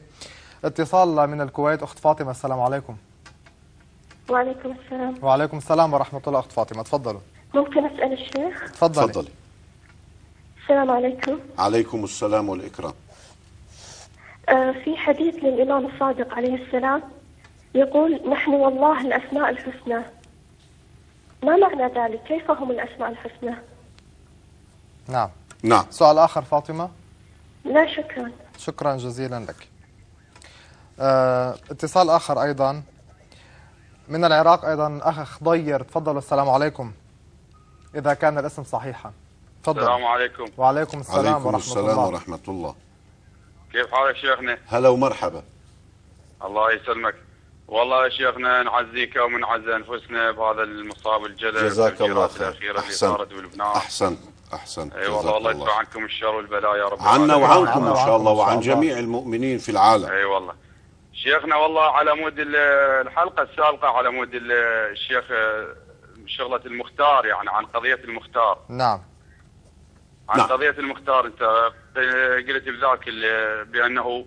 Speaker 1: اتصال من الكويت اخت فاطمه السلام عليكم
Speaker 5: وعليكم السلام
Speaker 1: وعليكم السلام ورحمه الله اخت فاطمه تفضلوا
Speaker 5: ممكن اسال الشيخ تفضلي تفضلي السلام عليكم
Speaker 1: عليكم السلام والإكرام
Speaker 5: آه، في حديث للإمام الصادق عليه السلام يقول نحن والله الأسماء الحسنى ما معنى ذلك؟ كيف هم الأسماء الحسنى؟
Speaker 1: نعم نعم سؤال آخر فاطمة؟
Speaker 5: لا شكرا
Speaker 1: شكرا جزيلا لك آه، اتصال آخر أيضا من العراق أيضا أخ ضير تفضلوا السلام عليكم إذا كان الاسم صحيحا تفضل السلام عليكم وعليكم السلام عليكم ورحمة السلام الله ورحمة الله
Speaker 4: كيف حالك شيخنا؟
Speaker 1: هلا ومرحبا
Speaker 4: الله يسلمك والله يا شيخنا نعزيك ونعزي انفسنا بهذا المصاب الجلل جزاك الله خير الاخيره اللي صارت بلبنان احسنت احسنت اي أيوة، والله الله يدفع عنكم الشر والبلاء يا رب عنا وعنكم ان شاء الله وعن جميع
Speaker 2: المؤمنين في العالم
Speaker 4: اي والله شيخنا والله على مود الحلقه السابقه على مود الشيخ آه، شغله المختار يعني عن قضيه المختار نعم عن نعم. قضية المختار أنت قلت بذاك بأنه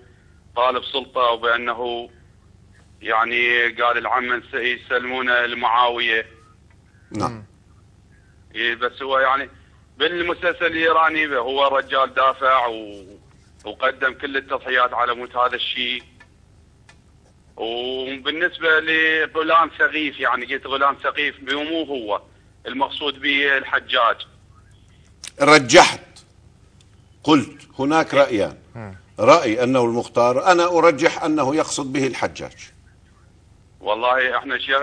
Speaker 4: طالب سلطة وبأنه يعني قال العم يسلمونه لمعاوية نعم بس هو يعني بالمسلسل الإيراني هو رجال دافع و... وقدم كل التضحيات على موت هذا الشيء وبالنسبة لغلام سقيف يعني قلت غلام سقيف مو هو المقصود به الحجاج
Speaker 2: رجحت قلت هناك رأيان رأي أنه المختار أنا أرجح أنه يقصد به الحجاج
Speaker 4: والله احنا شيخ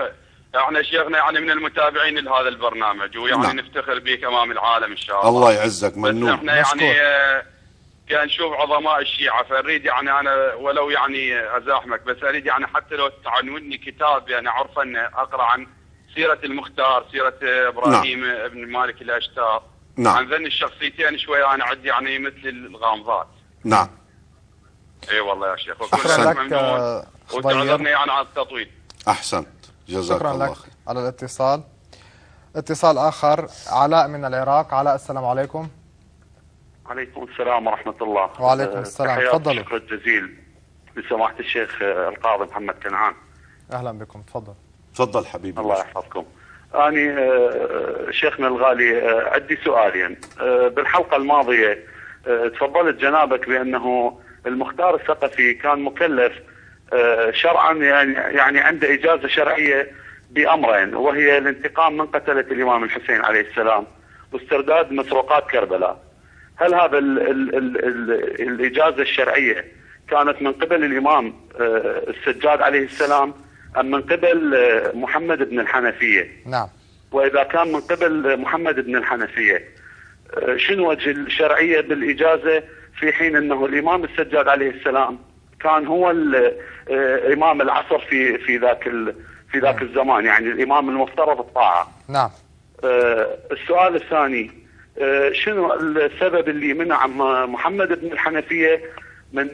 Speaker 4: احنا شيخنا يعني من المتابعين لهذا البرنامج ويعني نعم. نفتخر بك امام العالم ان شاء الله الله يعزك ممنون احنا يعني، مشكور. يعني كان شوف عظماء الشيعه فاريد يعني انا ولو يعني ازاحمك بس اريد يعني حتى لو تعنوني كتاب يعني عرفا اقرا عن سيره المختار سيره ابراهيم نعم. بن مالك الاشتار نعم عن ذن الشخصيتين شويه انا عندي يعني مثل الغامضات نعم اي والله يا شيخ احسنت لك وتعذرني يعني عن التطويل احسنت جزاك شكرا الله لك
Speaker 1: على الاتصال اتصال اخر علاء من العراق علاء السلام عليكم
Speaker 4: عليكم السلام ورحمه الله
Speaker 1: وعليكم أه، السلام تفضلوا شكرا
Speaker 3: جزيل لسماحه الشيخ أه، القاضي محمد كنعان
Speaker 1: اهلا بكم تفضل تفضل حبيبي الله
Speaker 3: يحفظكم أنا آه، شيخنا الغالي آه، عندي سؤالين يعني. آه، بالحلقة الماضية تفضلت جنابك بأنه المختار الثقفي كان مكلف شرعا يعني, يعني عنده إجازة شرعية بأمرين وهي الانتقام من قتلة الإمام الحسين عليه السلام واسترداد مسروقات كربلاء هل هذا الـ الـ الـ الـ الإجازة الشرعية كانت من قبل الإمام السجاد عليه السلام من قبل آه، محمد بن الحنفيه نعم واذا كان من قبل آه، محمد بن الحنفيه آه، شنو وجه الشرعيه بالاجازه في حين انه الامام السجاد عليه السلام كان هو امام العصر في في ذاك في ذاك نعم. الزمان يعني الامام المفترض الطاعه نعم السؤال الثاني شنو السبب اللي منع محمد بن الحنفيه من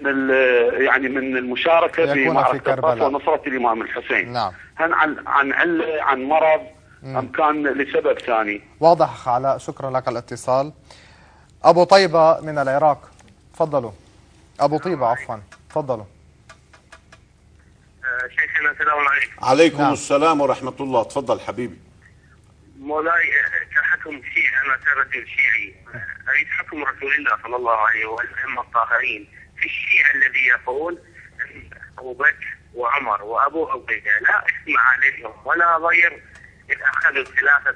Speaker 3: يعني من المشاركه معركه الطرف ونصره الامام الحسين نعم عن عن عله عن مرض مم. ام كان لسبب ثاني
Speaker 1: واضح اخ علاء شكرا لك على الاتصال ابو طيبه من العراق تفضلوا ابو طيبه عفوا تفضلوا
Speaker 3: آه، شيخنا السلام عليكم
Speaker 2: عليكم نعم. السلام ورحمه الله تفضل حبيبي
Speaker 3: مولاي آه، كحكم شيعي انا كرجل شيعي آه، اريد حكم رسول الله صلى الله عليه وسلم الطاهرين الشيء الذي يقول ابو بكر وعمر وابو عبيده لا اسم عليهم ولا ضير إذا اخذوا الخلافه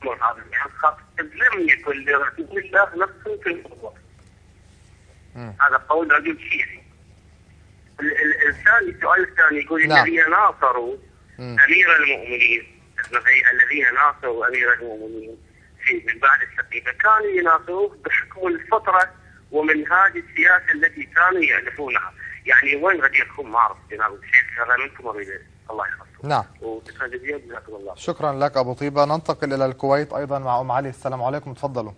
Speaker 3: بامر هذا الخط لم يكن لرسول الله نص في النبوه. هذا قول رجل شيعي. الانسان السؤال الثاني يقول نعم. الذين ناصروا امير المؤمنين الذين ناصروا امير المؤمنين في من بعد السقيفه كانوا يناصروه بحكم الفطره ومن هذه السياسه التي كانوا يالفونها يعني وين غادي يكون معرض جناب الشيخ هذا منكم اريد الله يحفظكم نعم جزاكم الله شكرا
Speaker 1: لك ابو طيبه ننتقل الى الكويت ايضا مع ام علي السلام عليكم تفضلوا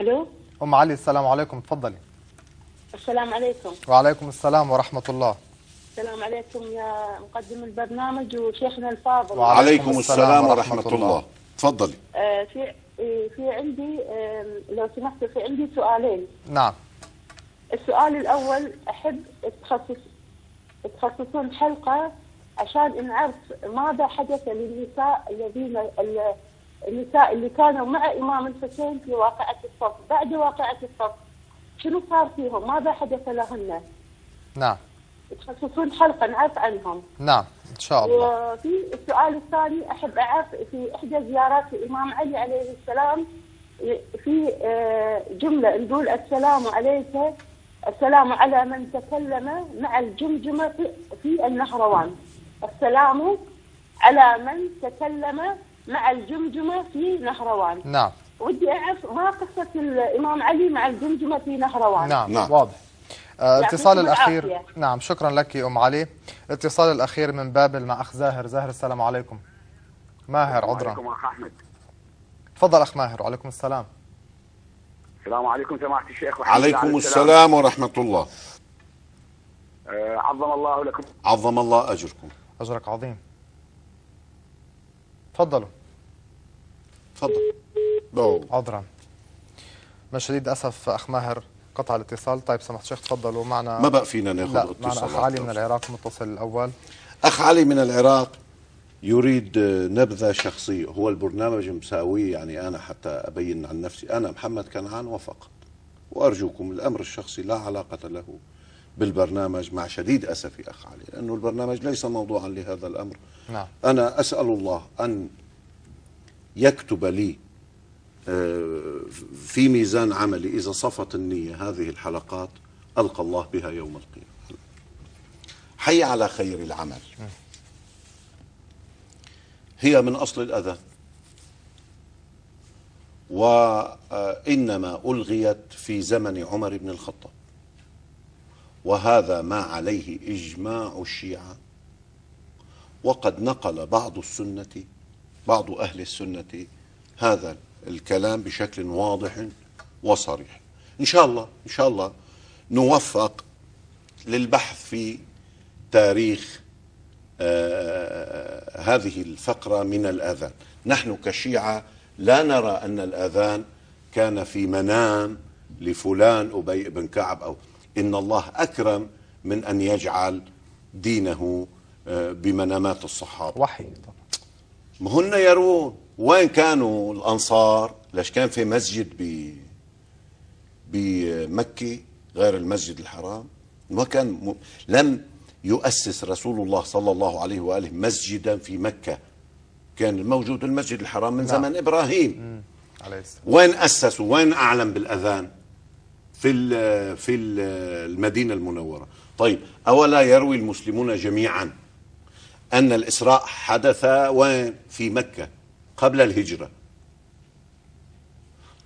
Speaker 1: الو ام علي السلام عليكم تفضلي
Speaker 5: السلام عليكم
Speaker 1: وعليكم السلام ورحمه الله
Speaker 5: السلام عليكم يا مقدم البرنامج وشيخنا الفاضل وعليكم السلام,
Speaker 2: السلام ورحمه,
Speaker 1: ورحمة الله, الله. تفضلي
Speaker 5: آه في إيه، في عندي لو سمحت في عندي سؤالين نعم السؤال الاول احب تخصص تخصصون حلقه عشان نعرف ماذا حدث للنساء الذين النساء اللي كانوا مع امام الحسين في واقعه الصف بعد واقعه الصف شنو صار فيهم ماذا حدث لهن نعم تخصصون حلقه نعرف عنهم.
Speaker 1: نعم ان شاء الله.
Speaker 5: وفي السؤال الثاني احب اعرف في احدى زيارات الامام علي عليه السلام في آه، جمله نقول السلام عليك السلام على من تكلم مع الجمجمه في النهروان. السلام على من تكلم مع الجمجمه في نهروان. نعم. ودي اعرف ما قصه الامام علي مع الجمجمه في نهروان. نعم, نعم. واضح.
Speaker 1: آه، اتصال الاخير نعم شكرا لك ام علي اتصال الاخير من بابل مع اخ زاهر زاهر السلام عليكم ماهر عذرا وعليكم اخ احمد تفضل اخ ماهر وعليكم السلام
Speaker 3: السلام عليكم سماحه الشيخ وحمد عليكم السلام
Speaker 1: ورحمه الله
Speaker 3: آه، عظم الله لكم
Speaker 2: عظم الله اجركم
Speaker 1: اجرك عظيم تفضلوا تفضل عذرا من شديد اسف اخ ماهر قطع الاتصال طيب سمحت شيخ تفضلوا معنا ما بقى فينا ناخذ اتصال معنا اخ علي من العراق
Speaker 2: متصل الاول اخ علي من العراق يريد نبذه شخصيه هو البرنامج مساويه يعني انا حتى ابين عن نفسي انا محمد كنعان وفقط وارجوكم الامر الشخصي لا علاقه له بالبرنامج مع شديد اسفي اخ علي لانه البرنامج ليس موضوعا لهذا الامر نعم. انا اسال الله ان يكتب لي آه، في ميزان عملي إذا صفت النية هذه الحلقات ألقى الله بها يوم القيامة حي على خير العمل هي من أصل الأذى وإنما ألغيت في زمن عمر بن الخطاب وهذا ما عليه إجماع الشيعة وقد نقل بعض السنة بعض أهل السنة هذا الكلام بشكل واضح وصريح إن شاء الله إن شاء الله نوفق للبحث في تاريخ آه، هذه الفقرة من الآذان نحن كشيعة لا نرى أن الآذان كان في منام لفلان أبي بن كعب أو إن الله أكرم من أن يجعل دينه آه، بمنامات الصحابة وحي طبعا ما هن يرون وين كانوا الأنصار ليش كان في مسجد ب بمكة غير المسجد الحرام ما كان م... لم يؤسس رسول الله صلى الله عليه وآله مسجدا في مكة كان موجود المسجد الحرام من نعم. زمن إبراهيم عليه السلام. وين أسسوا وين اعلم بالأذان في ال في ال المدينة المنورة طيب أولا يروي المسلمون جميعا أن الإسراء حدث وين في مكة قبل الهجرة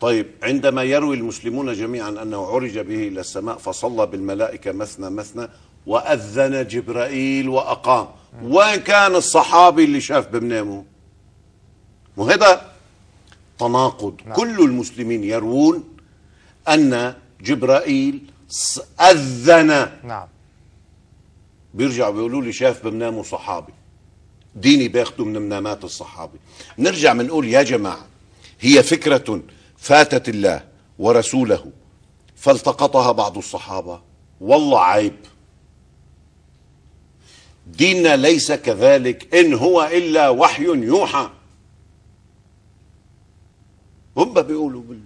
Speaker 2: طيب عندما يروي المسلمون جميعا أنه عرج به إلى السماء فصلى بالملائكة مثنى مثنى وأذن جبرائيل وأقام وين كان الصحابي اللي شاف بمنامه وهذا تناقض نعم. كل المسلمين يروون أن جبرائيل أذن نعم بيرجعوا بيقولوا لي شاف بمنامه صحابي ديني باخده من منامات الصحابة نرجع بنقول يا جماعة هي فكرة فاتت الله ورسوله فالتقطها بعض الصحابة والله عيب ديننا ليس كذلك إن هو إلا وحي يوحى هم بيقولوا بال...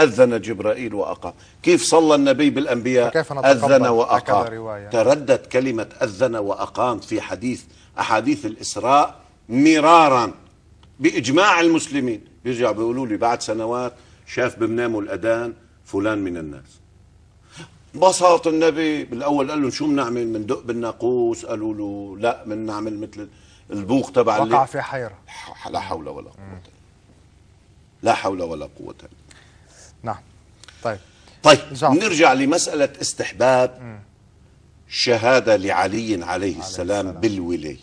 Speaker 2: أذن جبرائيل وأقام كيف صلى النبي بالأنبياء أذن وأقام تردد كلمة أذن وأقام في حديث أحاديث الإسراء مرارا بإجماع المسلمين بيرجعوا بيقولوا لي بعد سنوات شاف بمنامه الأذان فلان من الناس بساط النبي بالاول قال لهم شو بنعمل بندق بالناقوس قالوا له لا بنعمل مثل البوق تبع وقع في حيره لا حول ولا قوه لا حول ولا قوه نعم طيب طيب نرجع لمساله استحباب شهاده لعلي عليه, عليه السلام, السلام بالولايه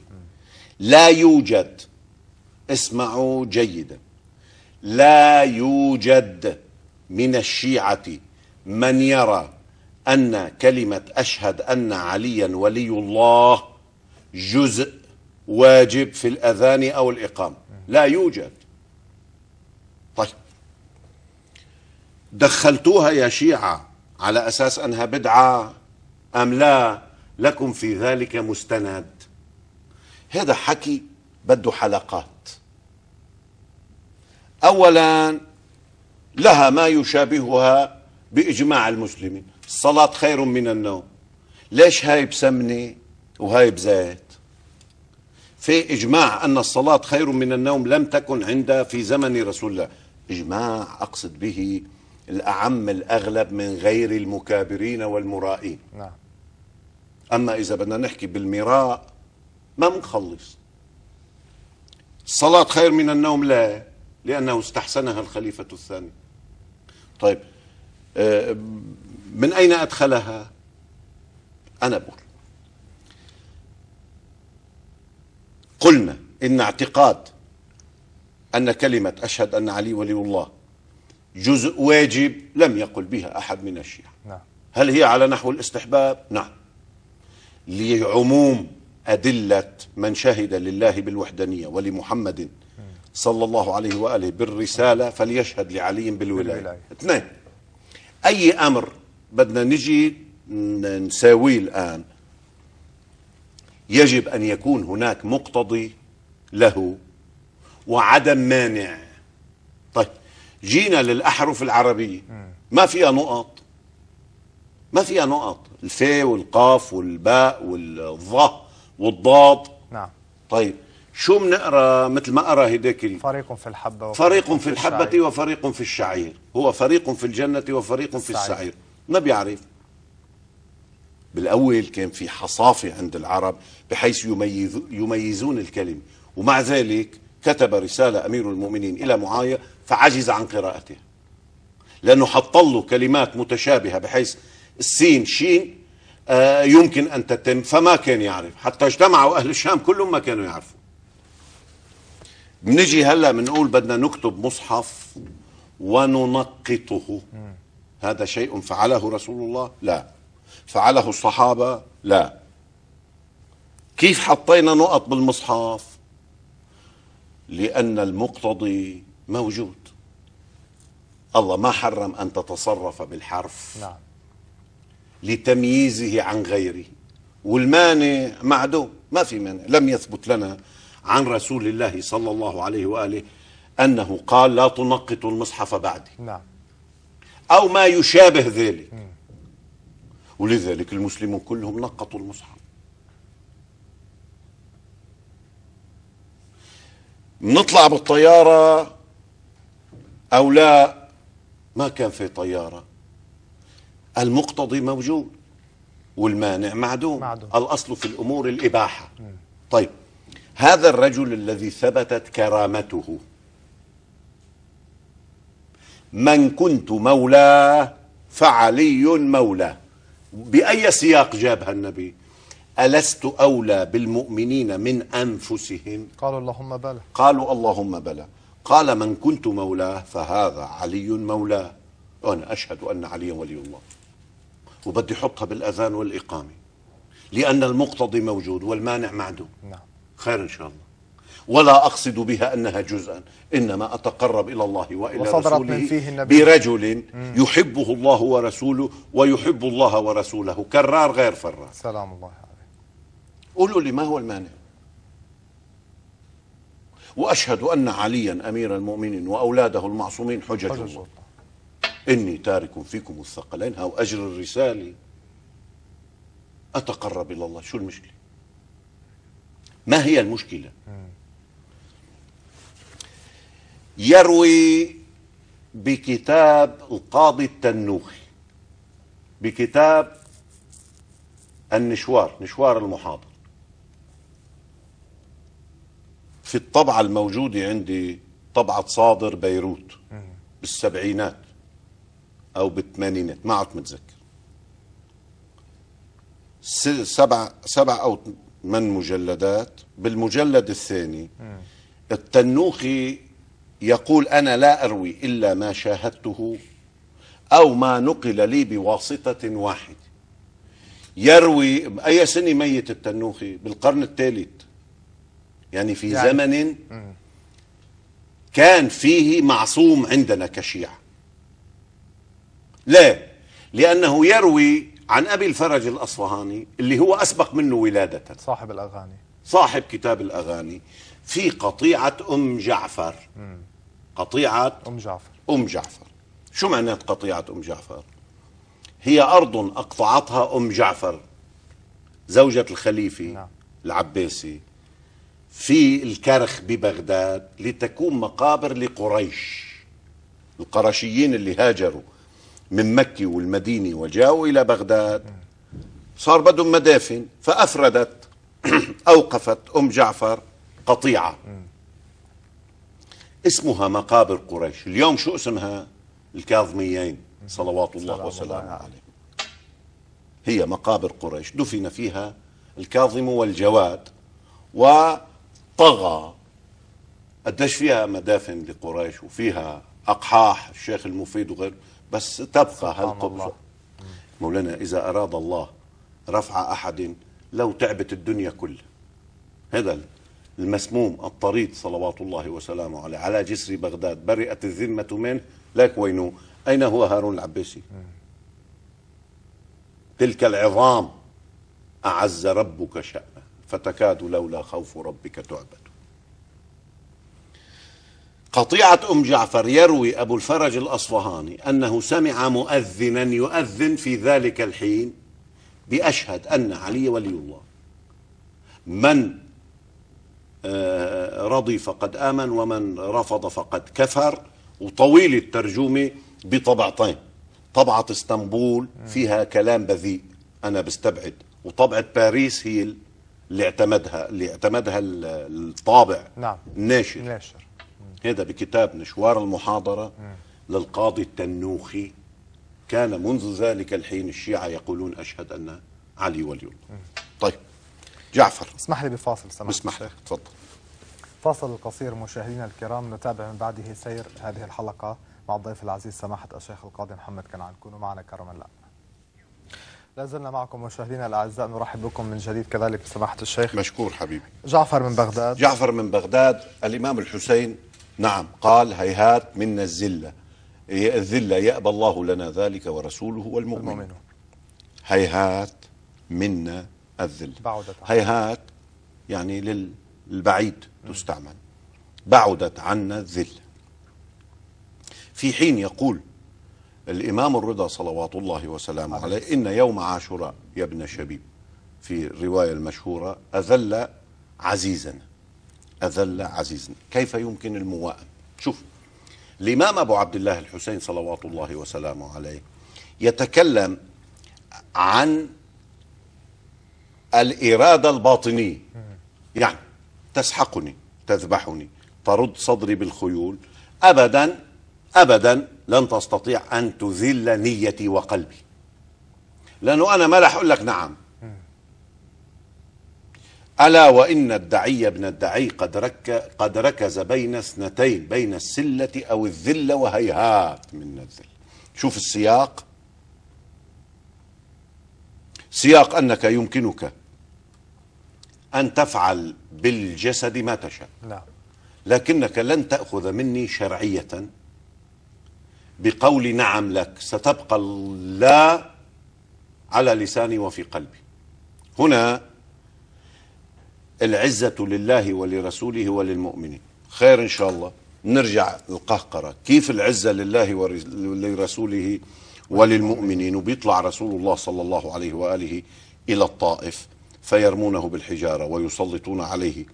Speaker 2: لا يوجد اسمعوا جيدا لا يوجد من الشيعة من يرى أن كلمة أشهد أن عليا ولي الله جزء واجب في الأذان أو الإقامة لا يوجد طيب دخلتوها يا شيعة على أساس أنها بدعة أم لا لكم في ذلك مستند هذا حكي بده حلقات اولا لها ما يشابهها باجماع المسلمين الصلاه خير من النوم ليش هاي بسمنه وهاي بزيت في اجماع ان الصلاه خير من النوم لم تكن عند في زمن رسول الله اجماع اقصد به الاعم الاغلب من غير المكابرين والمرائين نعم اما اذا بدنا نحكي بالمراء ما مخلص الصلاة خير من النوم لا لأنه استحسنها الخليفة الثاني طيب آه، من أين أدخلها أنا بقول قلنا إن اعتقاد أن كلمة أشهد أن علي ولي الله جزء واجب لم يقل بها أحد من الشيعة نعم. هل هي على نحو الاستحباب؟ نعم لعموم أدلة من شهد لله بالوحدانية ولمحمد صلى الله عليه وآله بالرسالة فليشهد لعلي بالولاية, بالولاية. اثنين أي أمر بدنا نجي نساويه الآن يجب أن يكون هناك مقتضي له وعدم مانع طيب جينا للأحرف العربية ما فيها نقط ما فيها نقط الفاء والقاف والباء والظه والضاد نعم طيب شو بنقرا مثل ما قرا هداك فريق في الحبه فريق في الحبه وفريق في الشعير هو فريق في الجنه وفريق في السعير ما بيعرف بالاول كان في حصافه عند العرب بحيث يميز يميزون الكلمه ومع ذلك كتب رساله امير المؤمنين الى معاويه فعجز عن قراءتها لانه حط له كلمات متشابهه بحيث السين شين آه، يمكن أن تتم فما كان يعرف حتى اجتمعوا أهل الشام كلهم ما كانوا يعرفوا بنجي هلا بنقول بدنا نكتب مصحف وننقطه هذا شيء فعله رسول الله لا فعله الصحابة لا كيف حطينا نقط بالمصحف لأن المقتضي موجود الله ما حرم أن تتصرف بالحرف نعم لتمييزه عن غيره والمانع معدوم ما في مانع لم يثبت لنا عن رسول الله صلى الله عليه وآله أنه قال لا تنقط المصحف بعدي نعم أو ما يشابه ذلك ولذلك المسلمون كلهم نقطوا المصحف نطلع بالطيارة أو لا ما كان في طيارة المقتضي موجود والمانع معدوم, معدوم. الأصل في الأمور الإباحة م. طيب هذا الرجل الذي ثبتت كرامته من كنت مولاه فعلي مولاه بأي سياق جابها النبي ألست أولى بالمؤمنين من أنفسهم
Speaker 1: قالوا اللهم بلى
Speaker 2: قالوا اللهم بلى قال من كنت مولاه فهذا علي مولاه وأنا أشهد أن علي ولي الله وبدي احطها بالاذان والاقامه لان المقتضي موجود والمانع معدوم نعم خير ان شاء الله ولا اقصد بها انها جزءا انما اتقرب الى الله والى رسوله من فيه النبي. برجل مم. يحبه الله ورسوله ويحب الله ورسوله كرار غير فرار سلام الله عليه قولوا لي ما هو المانع واشهد ان عليا امير المؤمنين واولاده المعصومين حجج الله إني تارك فيكم الثقلين هاو أجر الرسالة أتقرب إلى الله شو المشكلة ما هي المشكلة يروي بكتاب القاضي التنوخي بكتاب النشوار نشوار المحاضر في الطبعة الموجودة عندي طبعة صادر بيروت بالسبعينات او بالثمانينات ما عدت متذكر سبع سبع او ثمان مجلدات بالمجلد الثاني التنوخي يقول انا لا اروي الا ما شاهدته او ما نقل لي بواسطه واحده يروي اي سنه ميت التنوخي بالقرن الثالث يعني في يعني. زمن كان فيه معصوم عندنا كشيعه لا لأنه يروي عن أبي الفرج الأصفهاني اللي هو أسبق منه ولادة صاحب الأغاني صاحب كتاب الأغاني في قطيعة أم جعفر قطيعة أم جعفر أم جعفر شو معنات قطيعة أم جعفر هي أرض أقطعتها أم جعفر زوجة الخليفة نعم. العباسي في الكرخ ببغداد لتكون مقابر لقريش القرشيين اللي هاجروا من مكي والمديني وجاءوا إلى بغداد صار بدهم مدافن فأفردت أوقفت أم جعفر قطيعة اسمها مقابر قريش اليوم شو اسمها الكاظميين صلوات الله وسلامه عليه هي مقابر قريش دفن فيها الكاظم والجواد وطغى قديش فيها مدافن لقريش وفيها أقحاح الشيخ المفيد وغيره بس تبقى هل مولانا إذا أراد الله رفع أحد لو تعبت الدنيا كلها هذا المسموم الطريد صلوات الله وسلامه عليه على جسر بغداد برئت الذمة منه لك وينه أين هو هارون العباسي تلك العظام أعز ربك شانه فتكاد لولا خوف ربك تعبد قطيعة أم جعفر يروي أبو الفرج الأصفهاني أنه سمع مؤذنا يؤذن في ذلك الحين بأشهد أن علي ولي الله من آه، رضي فقد آمن ومن رفض فقد كفر وطويل الترجمة بطبعتين طبعة اسطنبول فيها كلام بذيء أنا بستبعد وطبعة باريس هي اللي اعتمدها اللي اعتمدها الطابع نعم الناشر, الناشر. هذا بكتاب مشوار المحاضرة للقاضي التنوخي كان منذ ذلك الحين الشيعة يقولون أشهد أن علي ولي الله طيب
Speaker 1: جعفر اسمح لي بفاصل سماحة اسمح لي تفضل فاصل القصير مشاهدينا الكرام نتابع من بعده سير هذه الحلقة مع الضيف العزيز سماحة الشيخ القاضي محمد كنعان كونوا معنا كرما الله لا زلنا معكم مشاهدينا الاعزاء نرحب بكم من جديد كذلك بسماحه الشيخ مشكور حبيبي جعفر من بغداد جعفر من بغداد الامام الحسين
Speaker 2: نعم قال هيهات منا الذلة الذلة يأبى الله لنا ذلك ورسوله والمؤمن هيهات منا الذلة هيهات يعني للبعيد تستعمل بعدت عنا الذلة في حين يقول الإمام الرضا صلوات الله وسلامه عليه, عليه إن يوم عاشوراء يا ابن شبيب في الرواية المشهورة أذل عزيزنا أذل عزيزنا كيف يمكن المواءة شوف الإمام أبو عبد الله الحسين صلوات الله وسلامه عليه يتكلم عن الإرادة الباطنية يعني تسحقني تذبحني ترد صدري بالخيول أبدا أبدا لن تستطيع أن تذل نيتي وقلبي لأنه أنا ما راح أقول لك نعم ألا وإن الدعي ابن الدعي قد, رك قد ركز بين اثنتين بين السلة أو الذلة وهيهات من الذل شوف السياق سياق أنك يمكنك أن تفعل بالجسد ما تشاء لا. لكنك لن تأخذ مني شرعية بقول نعم لك ستبقى لا على لساني وفي قلبي هنا العزة لله ولرسوله وللمؤمنين خير إن شاء الله نرجع القهقرة كيف العزة لله ولرسوله وللمؤمنين وبيطلع رسول الله صلى الله عليه وآله إلى الطائف فيرمونه بالحجارة ويسلطون عليه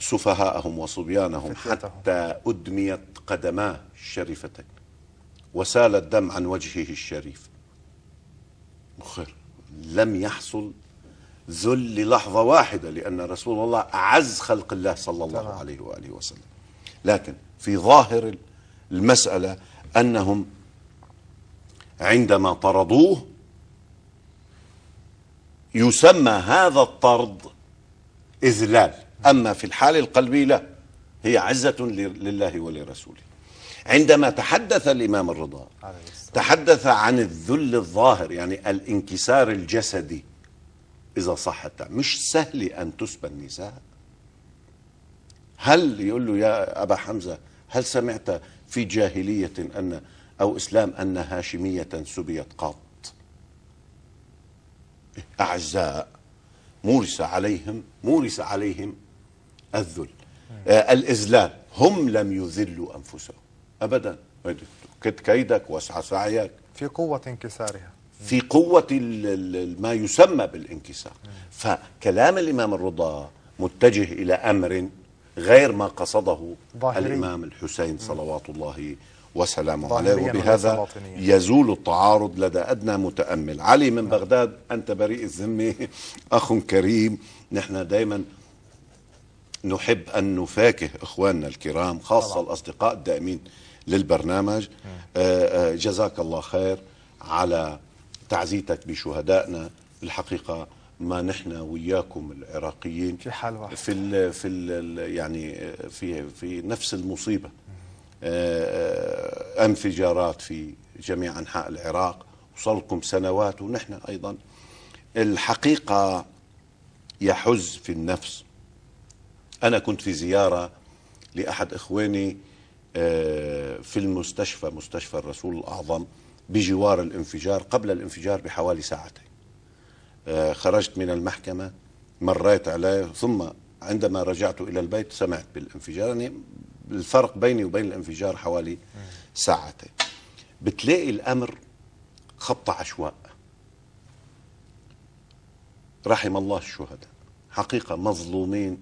Speaker 2: سفهاءهم وصبيانهم حتى أدميت قدماه الشريفتين وسال الدم عن وجهه الشريف خير لم يحصل ذل للحظة واحدة لأن رسول الله أعز خلق الله صلى الله طبعا. عليه وآله وسلم لكن في ظاهر المسألة أنهم عندما طردوه يسمى هذا الطرد إذلال أما في الحال القلبي لا هي عزة لله ولرسوله عندما تحدث الإمام الرضا تحدث عن الذل الظاهر يعني الانكسار الجسدي إذا صح التعبير مش سهل أن تسبى النساء هل يقول له يا أبا حمزة هل سمعت في جاهلية أن أو إسلام أن هاشمية سبيت قط أعزاء مورس عليهم مورس عليهم الذل آه الإذلال هم لم يذلوا أنفسهم أبدا كد كيدك واسع سعيك
Speaker 1: في قوة انكسارها
Speaker 2: في قوة ما يسمى بالانكسار فكلام الإمام الرضا متجه إلى أمر غير ما قصده ظاهري. الإمام الحسين صلوات الله وسلامه عليه وبهذا يزول التعارض لدى أدنى متأمل علي من نعم. بغداد أنت بريء الذمة أخ كريم نحن دايما نحب أن نفاكه إخواننا الكرام خاصة طبعا. الأصدقاء الدائمين للبرنامج آه، آه، جزاك الله خير على تعزيتك بشهدائنا الحقيقه ما نحن وياكم العراقيين في حال واحد في الـ في الـ يعني في في نفس المصيبه آه، آه، انفجارات في جميع انحاء العراق وصلكم سنوات ونحن ايضا الحقيقه يحز في النفس انا كنت في زياره لاحد اخواني آه، في المستشفى مستشفى الرسول الاعظم بجوار الانفجار قبل الانفجار بحوالي ساعتين آه، خرجت من المحكمة مريت عليه ثم عندما رجعت إلى البيت سمعت بالانفجار يعني الفرق بيني وبين الانفجار حوالي ساعتين بتلاقي الأمر خط عشواء رحم الله الشهداء حقيقة مظلومين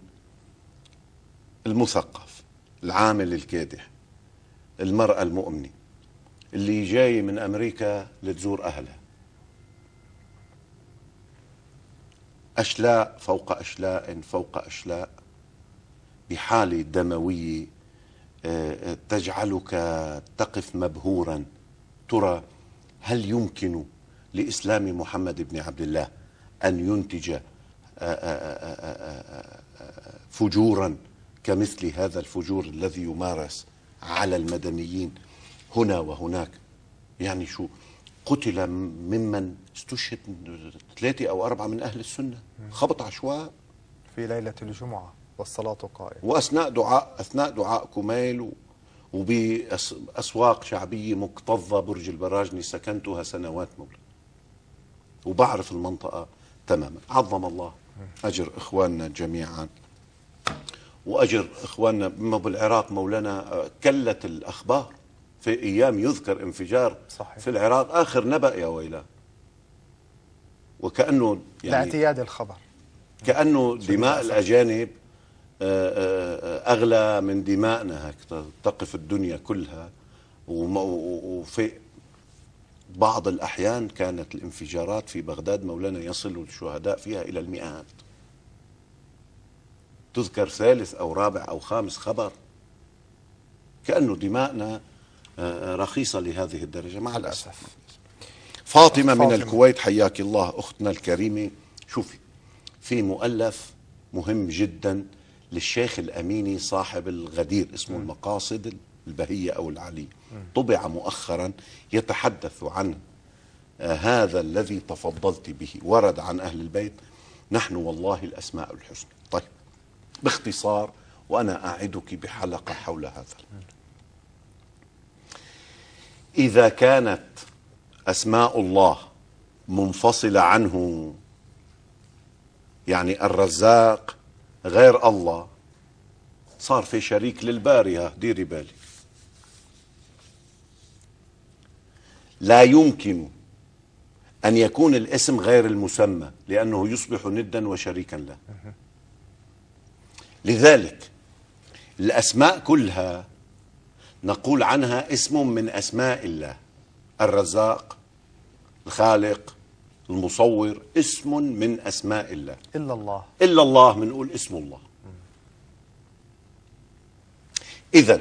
Speaker 2: المثقف العامل الكادح المرأة المؤمنة اللي جاي من أمريكا لتزور أهلها أشلاء فوق أشلاء فوق أشلاء بحالة دموية آه، آه، تجعلك تقف مبهورا ترى هل يمكن لإسلام محمد بن عبد الله أن ينتج آه، فجورا كمثل هذا الفجور الذي يمارس على المدنيين هنا وهناك يعني شو قتل ممن استشهد ثلاثة أو أربعة من أهل السنة خبط
Speaker 1: عشواء في ليلة الجمعة والصلاة قائمة
Speaker 2: وأثناء دعاء أثناء دعاء كمال وبأسواق شعبية مكتظة برج البراجني سكنتها سنوات مولا وبعرف المنطقة تماما عظم الله أجر إخواننا جميعا وأجر إخواننا بالعراق مولانا آه، كلت الأخبار في أيام يذكر انفجار صحيح. في العراق آخر نبأ يا ويلاه وكأنه يعني لاعتياد الخبر كأنه يعني دماء الأجانب آه، آه، آه، أغلى من دمائنا هيك تقف الدنيا كلها وفي بعض الأحيان كانت الانفجارات في بغداد مولانا يصل الشهداء فيها إلى المئات تذكر ثالث أو رابع أو خامس خبر كأنه دمائنا رخيصة لهذه الدرجة مع الأسف فاطمة, من الكويت حياك الله أختنا الكريمة شوفي في مؤلف مهم جدا للشيخ الأميني صاحب الغدير اسمه م. المقاصد البهية أو العلي طبع مؤخرا يتحدث عن آه، هذا الذي تفضلت به ورد عن أهل البيت نحن والله الأسماء الحسنى طيب باختصار وأنا أعدك بحلقة حول هذا إذا كانت أسماء الله منفصلة عنه يعني الرزاق غير الله صار في شريك للبارية ديري بالي لا يمكن أن يكون الاسم غير المسمى لأنه يصبح ندا وشريكا له لذلك الأسماء كلها نقول عنها اسم من أسماء الله الرزاق الخالق المصور اسم من أسماء الله إلا الله إلا الله بنقول اسم الله إذا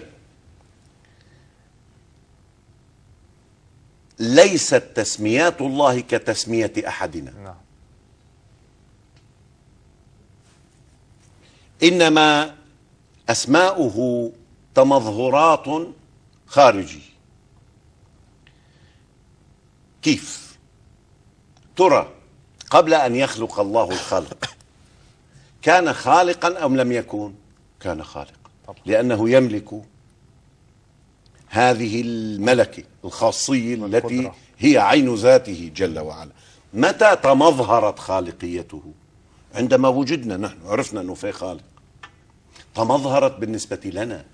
Speaker 2: ليست تسميات الله كتسمية أحدنا نعم. إنما أسماؤه تمظهرات خارجي كيف ترى قبل أن يخلق الله الخلق كان خالقا أم لم يكن كان خالقا لأنه يملك هذه الملكة الخاصية التي هي عين ذاته جل وعلا متى تمظهرت خالقيته عندما وجدنا نحن عرفنا أنه في خالق تمظهرت بالنسبة لنا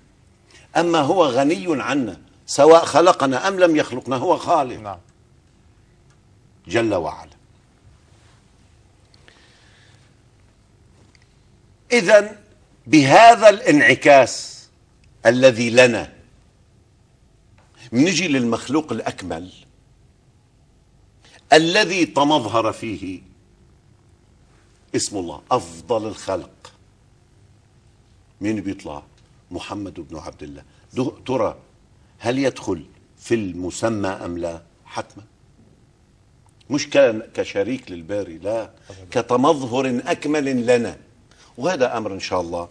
Speaker 2: أما هو غني عنا سواء خلقنا أم لم يخلقنا هو خالق نعم. جل وعلا إذا بهذا الانعكاس الذي لنا نجي للمخلوق الأكمل الذي تمظهر فيه اسم الله أفضل الخلق مين بيطلع محمد بن عبد الله ترى هل يدخل في المسمى أم لا حتما مش كشريك للباري لا كتمظهر أكمل لنا وهذا أمر إن شاء الله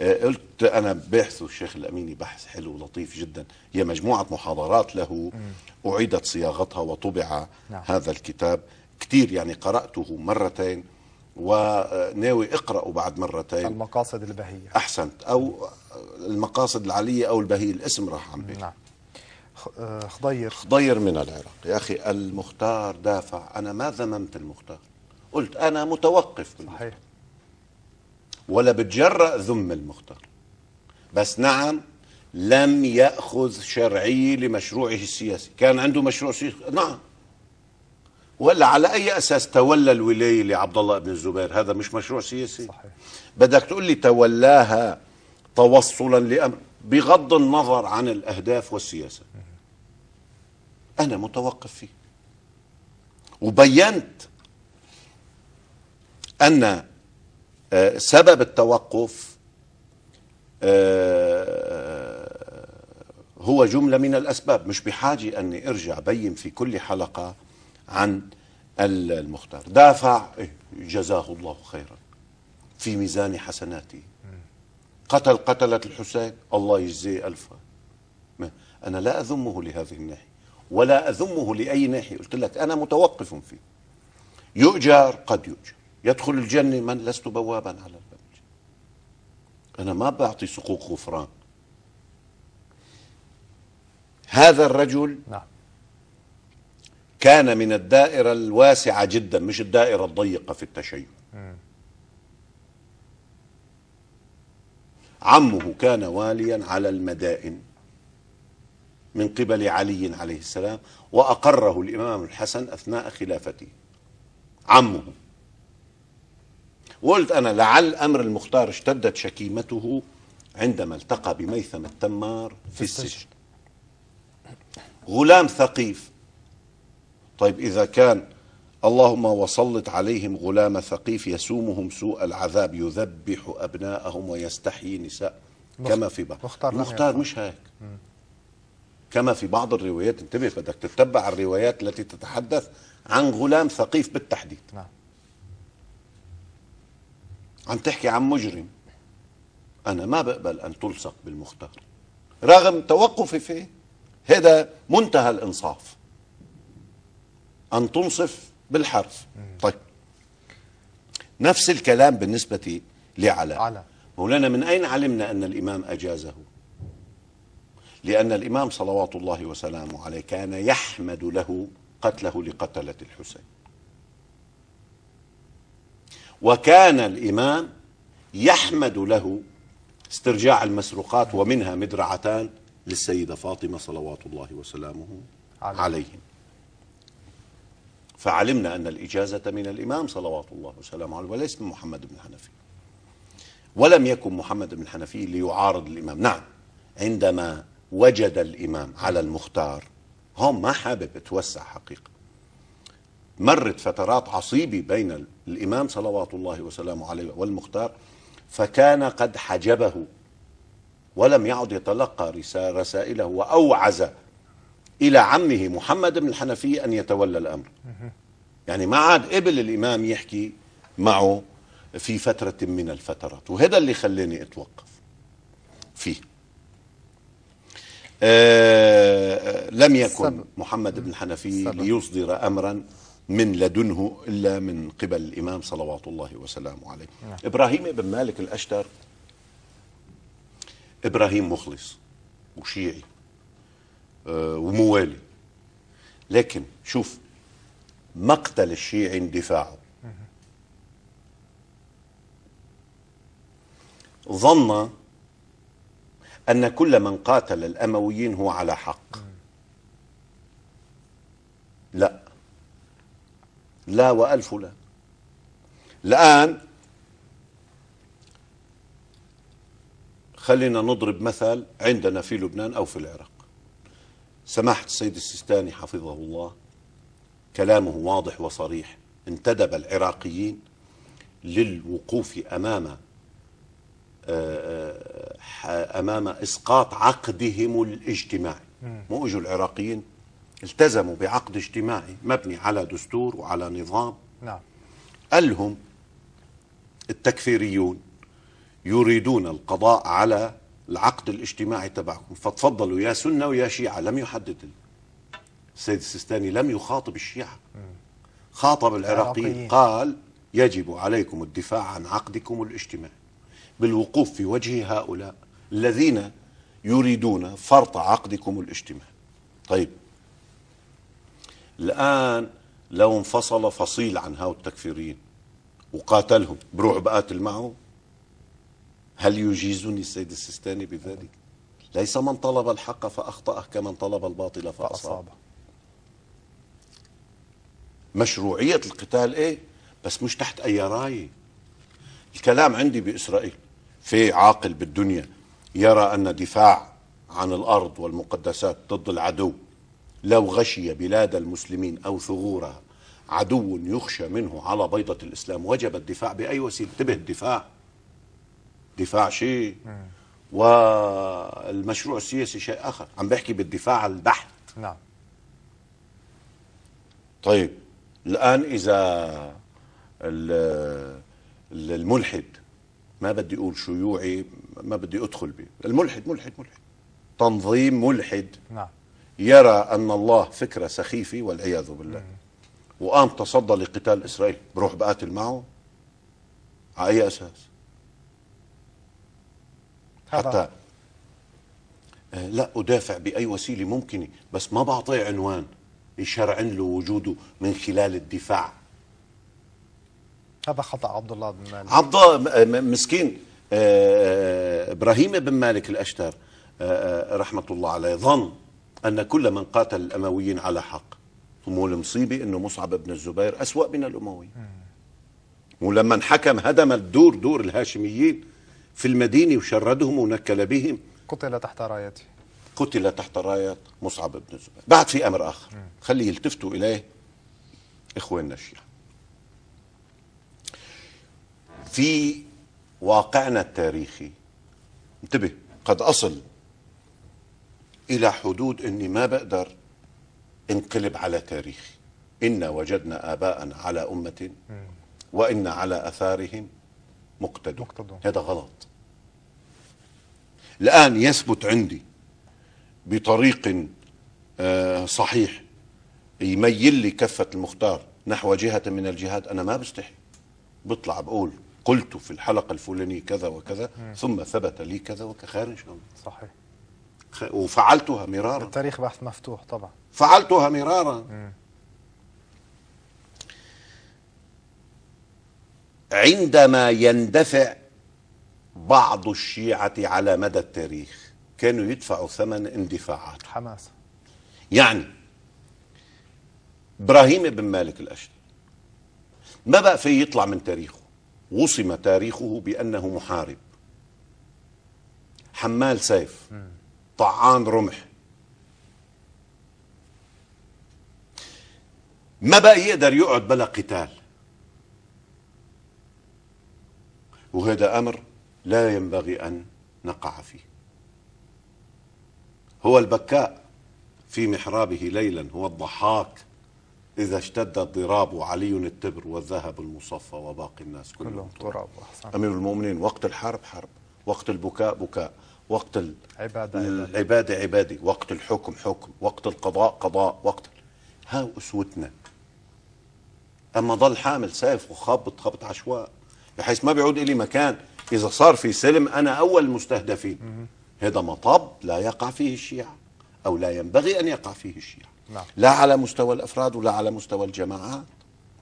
Speaker 2: آه، قلت أنا بحث الشيخ الأميني بحث حلو ولطيف جدا هي مجموعة محاضرات له أعيدت صياغتها وطبع نعم. هذا الكتاب كتير يعني قرأته مرتين وناوي اقرأه بعد مرتين المقاصد البهية أحسنت أو المقاصد العالية أو البهيل اسم راح عم نعم
Speaker 1: آه، خضير خضير
Speaker 2: من العراق يا أخي المختار دافع أنا ما ذممت المختار قلت أنا متوقف بالمختار. صحيح ولا بتجرأ ذم المختار بس نعم لم يأخذ شرعية لمشروعه السياسي كان عنده مشروع سياسي نعم ولا على أي أساس تولى الولاية لعبد الله بن الزبير هذا مش مشروع سياسي صحيح. بدك تقول لي تولاها توصلا لأمر بغض النظر عن الأهداف والسياسة أنا متوقف فيه وبينت أن آه، سبب التوقف آه، هو جملة من الأسباب مش بحاجة أني أرجع بين في كل حلقة عن المختار دافع إيه، جزاه الله خيرا في ميزان حسناته قتل قتلة الحسين الله يجزيه ألفا ما أنا لا أذمه لهذه الناحية ولا أذمه لأي ناحية قلت لك أنا متوقف فيه يؤجر قد يؤجر يدخل الجنة من لست بوابا على الباب أنا ما بعطي سقوق غفران هذا الرجل نعم. كان من الدائرة الواسعة جدا مش الدائرة الضيقة في التشيع عمه كان واليا على المدائن من قبل علي عليه السلام وأقره الإمام الحسن أثناء خلافته عمه وقلت أنا لعل أمر المختار اشتدت شكيمته عندما التقى بميثم التمار في السجن غلام ثقيف طيب إذا كان اللهم وسلط عليهم غلام ثقيف يسومهم سوء العذاب يذبح أبناءهم ويستحيي نساء كما في بعض مختار, مختار مش هيك كما في بعض الروايات انتبه بدك تتبع الروايات التي تتحدث عن غلام ثقيف بالتحديد نعم عم تحكي عن مجرم أنا ما بقبل أن تلصق بالمختار رغم توقفي فيه هذا منتهى الإنصاف أن تنصف بالحرف طيب نفس الكلام بالنسبة لعلى على. مولانا من أين علمنا أن الإمام أجازه لأن الإمام صلوات الله وسلامه عليه كان يحمد له قتله لقتلة الحسين وكان الإمام يحمد له استرجاع المسروقات ومنها مدرعتان للسيدة فاطمة صلوات الله وسلامه عليهم فعلمنا أن الإجازة من الإمام صلوات الله وسلامه عليه وليس من محمد بن حنفي ولم يكن محمد بن حنفي ليعارض الإمام نعم عندما وجد الإمام على المختار هم ما حابب اتوسع حقيقة مرت فترات عصيبة بين الإمام صلوات الله وسلامه عليه والمختار فكان قد حجبه ولم يعد يتلقى رسائله وأوعز إلى عمه محمد بن الحنفي أن يتولى الأمر يعني ما عاد قبل الإمام يحكي معه في فترة من الفترات وهذا اللي خلاني أتوقف فيه آه, آه، لم يكن السبب. محمد بن الحنفي ليصدر أمرا من لدنه إلا من قبل الإمام صلوات الله وسلامه عليه نعم. إبراهيم بن مالك الأشتر إبراهيم مخلص وشيعي آه، وموالي لكن شوف مقتل الشيعي اندفاعه ظن أن كل من قاتل الأمويين هو على حق لا لا وألف لا الآن خلينا نضرب مثل عندنا في لبنان أو في العراق سماحة السيد السيستاني حفظه الله كلامه واضح وصريح انتدب العراقيين للوقوف أمام آه، آه، أمام إسقاط عقدهم الاجتماعي مو إجوا العراقيين التزموا بعقد اجتماعي مبني على دستور وعلى نظام نعم قال لهم التكفيريون يريدون القضاء على العقد الاجتماعي تبعكم فتفضلوا يا سنة ويا شيعة لم يحدد السيد السيستاني لم يخاطب الشيعة خاطب العراقيين قال يجب عليكم الدفاع عن عقدكم الاجتماعي بالوقوف في وجه هؤلاء الذين يريدون فرط عقدكم الاجتماعي طيب الآن لو انفصل فصيل عن هؤلاء التكفيريين وقاتلهم بروح بقاتل معه هل يجيزني السيد السيستاني بذلك ليس من طلب الحق فأخطأه كمن طلب الباطل فأصابه مشروعية القتال إيه بس مش تحت أي راية الكلام عندي بإسرائيل في عاقل بالدنيا يرى أن دفاع عن الأرض والمقدسات ضد العدو لو غشي بلاد المسلمين أو ثغورها عدو يخشى منه على بيضة الإسلام وجب الدفاع بأي وسيلة انتبه الدفاع دفاع شيء والمشروع السياسي شيء اخر عم بحكي بالدفاع البحت نعم طيب الان اذا الملحد ما بدي اقول شيوعي ما بدي ادخل به الملحد ملحد ملحد تنظيم ملحد نعم يرى ان الله فكره سخيفه والعياذ بالله وقام تصدى لقتال اسرائيل بروح بقاتل معه على اي اساس حتى آه، لا أدافع بأي وسيلة ممكنة بس ما بعطيه عنوان يشرعن له وجوده من خلال الدفاع
Speaker 1: هذا خطأ عبد الله بن مالك عبد
Speaker 2: الله آه، مسكين آه، إبراهيم بن مالك الأشتر رحمة الله عليه ظن أن كل من قاتل الأمويين على حق ومو المصيبة أنه مصعب بن الزبير أسوأ من الأموي ولما حكم هدم الدور دور الهاشميين في المدينة وشردهم ونكل بهم
Speaker 1: قتل تحت رايته
Speaker 2: قتل تحت راية مصعب بن الزبير بعد في أمر آخر خلي يلتفتوا إليه إخواننا الشيعة في واقعنا التاريخي انتبه قد أصل إلى حدود أني ما بقدر انقلب على تاريخي إنا وجدنا آباءنا على أمة وإنا على أثارهم مقتدر, مقتدر. هذا غلط الآن يثبت عندي بطريق آه، صحيح يميل لي كفة المختار نحو جهة من الجهات أنا ما بستحي بطلع بقول قلت في الحلقة الفلانية كذا وكذا ثم ثبت لي كذا وكخارج صحيح وفعلتها مرارا
Speaker 1: التاريخ بحث مفتوح طبعا فعلتها مرارا
Speaker 2: مم. عندما يندفع بعض الشيعة على مدى التاريخ كانوا يدفعوا ثمن اندفاعات
Speaker 1: حماس يعني
Speaker 2: إبراهيم بن مالك الأشد ما بقى فيه يطلع من تاريخه وصم تاريخه بأنه محارب حمال سيف طعان رمح ما بقى يقدر يقعد بلا قتال وهذا أمر لا ينبغي أن نقع فيه هو البكاء في محرابه ليلا هو الضحاك إذا اشتد الضراب علي التبر والذهب المصفى وباقي الناس كلهم, كلهم تراب أمير المؤمنين وقت الحرب حرب وقت البكاء بكاء وقت العبادة العبادة عبادة وقت الحكم حكم وقت القضاء قضاء وقت ها أسوتنا أما ظل حامل سيف وخبط خبط عشواء بحيث ما بيعود إلي مكان إذا صار في سلم أنا أول المستهدفين هذا مطب لا يقع فيه الشيعة أو لا ينبغي أن يقع فيه الشيعة لا, نعم. لا على مستوى الأفراد ولا على مستوى الجماعات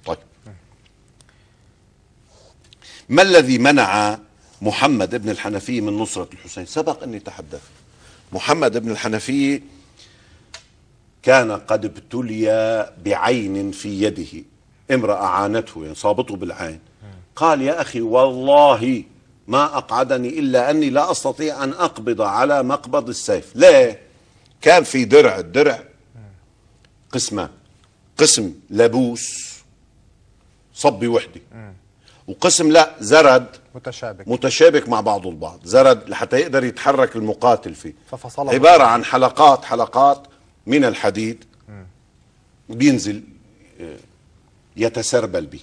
Speaker 2: طيب ما الذي منع محمد ابن الحنفية من نصرة الحسين سبق أني تحدثت محمد ابن الحنفية كان قد ابتلي بعين في يده امرأة عانته يعني صابته بالعين قال يا أخي والله ما أقعدني إلا أني لا أستطيع أن أقبض على مقبض السيف ليه كان في درع الدرع قسمة قسم لبوس صبي وحدي وقسم لا زرد متشابك متشابك مع بعضه البعض زرد لحتى يقدر يتحرك المقاتل فيه
Speaker 1: ففصله عبارة عن
Speaker 2: حلقات حلقات من الحديد بينزل آه، يتسربل به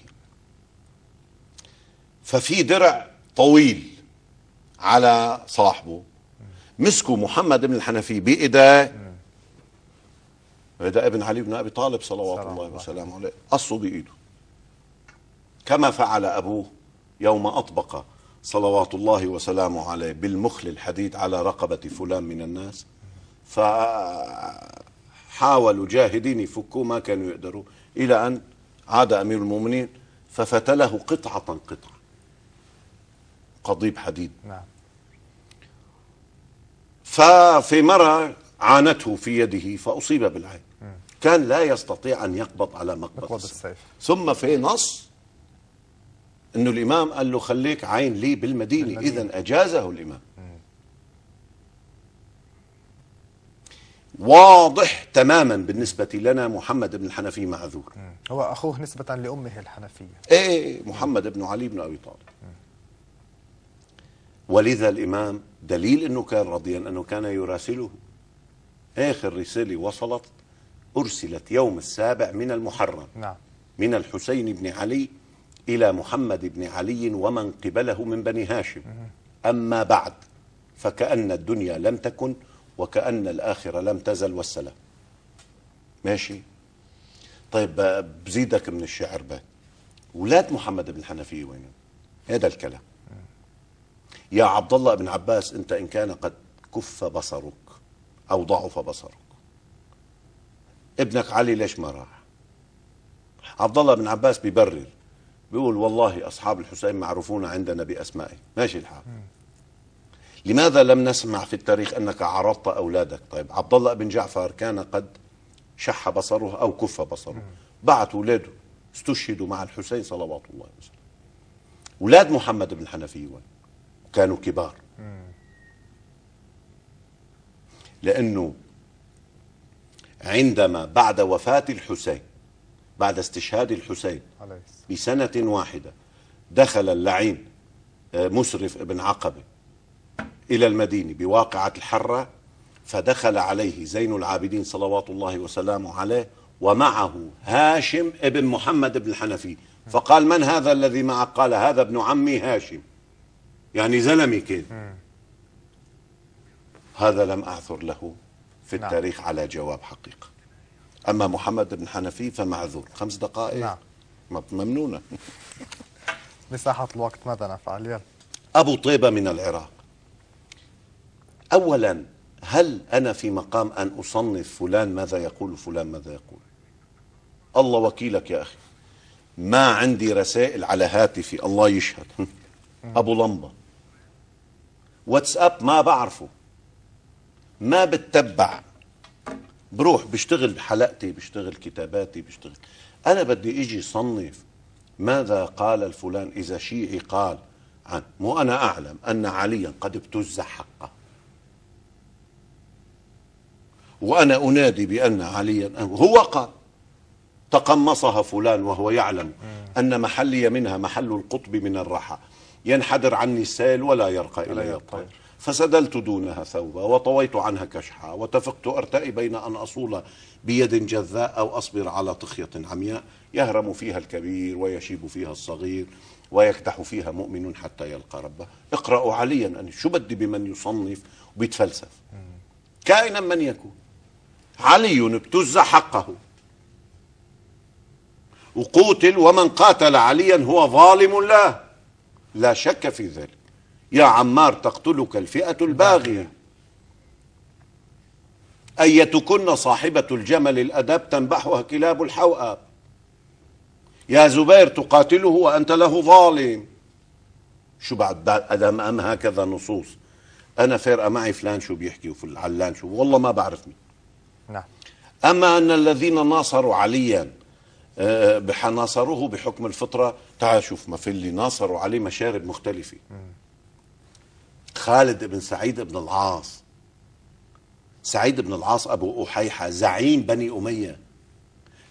Speaker 2: ففي درع طويل على صاحبه مسكوا محمد بن الحنفي بإيده هذا ابن علي بن أبي طالب صلوات الله وسلامه عليه قصوا بإيده كما فعل أبوه يوم أطبق صلوات الله وسلامه عليه بالمخل الحديد على رقبة فلان من الناس فحاولوا جاهدين يفكوا ما كانوا يقدروا إلى أن عاد أمير المؤمنين ففتله قطعة قطعة قضيب حديد نعم ففي مرة عانته في يده فأصيب بالعين كان لا يستطيع أن يقبض على مقبض السيف. السيف ثم في نص أنه الإمام قال له خليك عين لي بالمدينة, بالمدينة. إذا أجازه الإمام م. واضح تماما بالنسبة لنا محمد بن الحنفي معذور
Speaker 1: هو أخوه نسبة لأمه الحنفية
Speaker 2: إيه محمد بن علي بن أبي طالب م. ولذا الإمام دليل أنه كان رضيا أنه كان يراسله آخر رسالة وصلت أرسلت يوم السابع من المحرم نعم. من الحسين بن علي إلى محمد بن علي ومن قبله من بني هاشم أما بعد فكأن الدنيا لم تكن وكأن الآخرة لم تزل والسلام ماشي طيب بزيدك من الشعر بقى ولاد محمد بن الحنفية وينهم هذا الكلام يا عبد الله بن عباس انت ان كان قد كف بصرك او ضعف بصرك ابنك علي ليش ما راح عبد الله بن عباس بيبرر بيقول والله اصحاب الحسين معروفون عندنا باسمائه ماشي الحال لماذا لم نسمع في التاريخ انك عرضت اولادك طيب عبد الله بن جعفر كان قد شح بصره او كف بصره بعت اولاده استشهدوا مع الحسين صلوات الله عليه وسلم اولاد محمد بن الحنفي وين كانوا كبار لأنه عندما بعد وفاة الحسين بعد استشهاد الحسين بسنة واحدة دخل اللعين آه، مسرف بن عقبة إلى المدينة بواقعة الحرة فدخل عليه زين العابدين صلوات الله وسلامه عليه ومعه هاشم ابن محمد بن الحنفي فقال من هذا الذي معك قال هذا ابن عمي هاشم يعني زلمي كده هذا لم أعثر له في نعم. التاريخ على جواب حقيقة أما محمد بن حنفي فمعذور خمس دقائق نعم. ممنونة
Speaker 1: مساحة الوقت ماذا نفعل يلا
Speaker 2: أبو طيبة من العراق أولا هل أنا في مقام أن أصنف فلان ماذا يقول فلان ماذا يقول الله وكيلك يا أخي ما عندي رسائل على هاتفي الله يشهد أبو لمبة واتساب ما بعرفه ما بتتبع بروح بشتغل حلقتي بشتغل كتاباتي بشتغل انا بدي اجي صنف ماذا قال الفلان اذا شيعي قال عن مو انا اعلم ان عليا قد ابتز حقه وانا انادي بان عليا هو قال تقمصها فلان وهو يعلم ان محلي منها محل القطب من الرحى ينحدر عني السيل ولا يرقى إلي الطير فسدلت دونها ثوبا وطويت عنها كشحا وتفقت أرتأي بين أن أصول بيد جذاء أو أصبر على طخية عمياء يهرم فيها الكبير ويشيب فيها الصغير ويكدح فيها مؤمن حتى يلقى ربه اقرأوا عليا أن شو بدي بمن يصنف وبيتفلسف كائنا من يكون علي ابتز حقه وقوتل ومن قاتل عليا هو ظالم له لا شك في ذلك يا عمار تقتلك الفئة الباغية أيتكن صاحبة الجمل الأدب تنبحها كلاب الحوأب يا زبير تقاتله وأنت له ظالم شو بعد أدم أم هكذا نصوص أنا فارقة معي فلان شو بيحكي وفي شو والله ما بعرف مين نعم أما أن الذين ناصروا عليا آه، بحناصره بحكم الفطرة تعال شوف ما في اللي ناصروا عليه مشارب مختلفة خالد بن سعيد بن العاص سعيد بن العاص أبو أحيحة زعيم بني أمية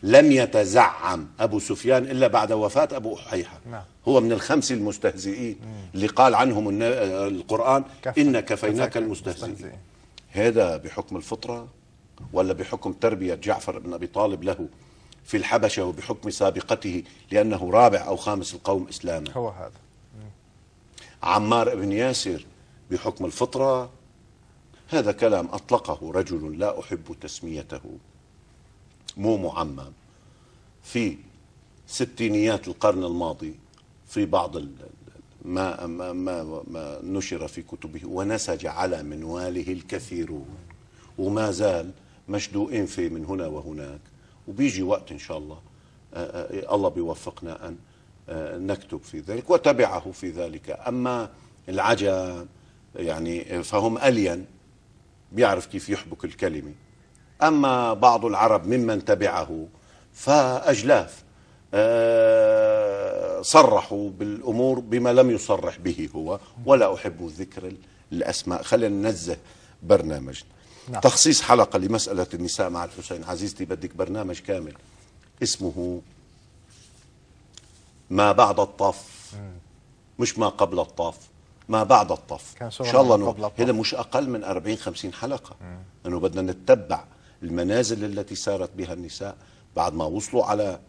Speaker 2: لم يتزعم أبو سفيان إلا بعد وفاة أبو أحيحة نعم. هو من الخمس المستهزئين اللي قال عنهم آه، القرآن إن كفيناك المستهزئين هذا بحكم الفطرة ولا بحكم تربية جعفر بن أبي طالب له في الحبشة وبحكم سابقته لأنه رابع أو خامس القوم إسلاما هو هذا عمار بن ياسر بحكم الفطرة هذا كلام أطلقه رجل لا أحب تسميته مو معمم في ستينيات القرن الماضي في بعض ما, ما, ما, ما نشر في كتبه ونسج على منواله الكثيرون وما زال مشدوئين فيه من هنا وهناك وبيجي وقت إن شاء الله آه، آه، الله بيوفقنا أن آه، نكتب في ذلك وتبعه في ذلك أما العجم يعني فهم ألين بيعرف كيف يحبك الكلمة أما بعض العرب ممن تبعه فأجلاف صرحوا بالأمور بما لم يصرح به هو ولا أحب ذكر الأسماء خلينا ننزه برنامجنا نعم. تخصيص حلقة لمسألة النساء مع الحسين عزيزتي بدك برنامج كامل اسمه ما بعد الطف مش ما قبل الطف ما بعد الطف ان شاء الله هذا مش اقل من 40 50 حلقه انه بدنا نتبع المنازل التي سارت بها النساء بعد ما وصلوا على آه،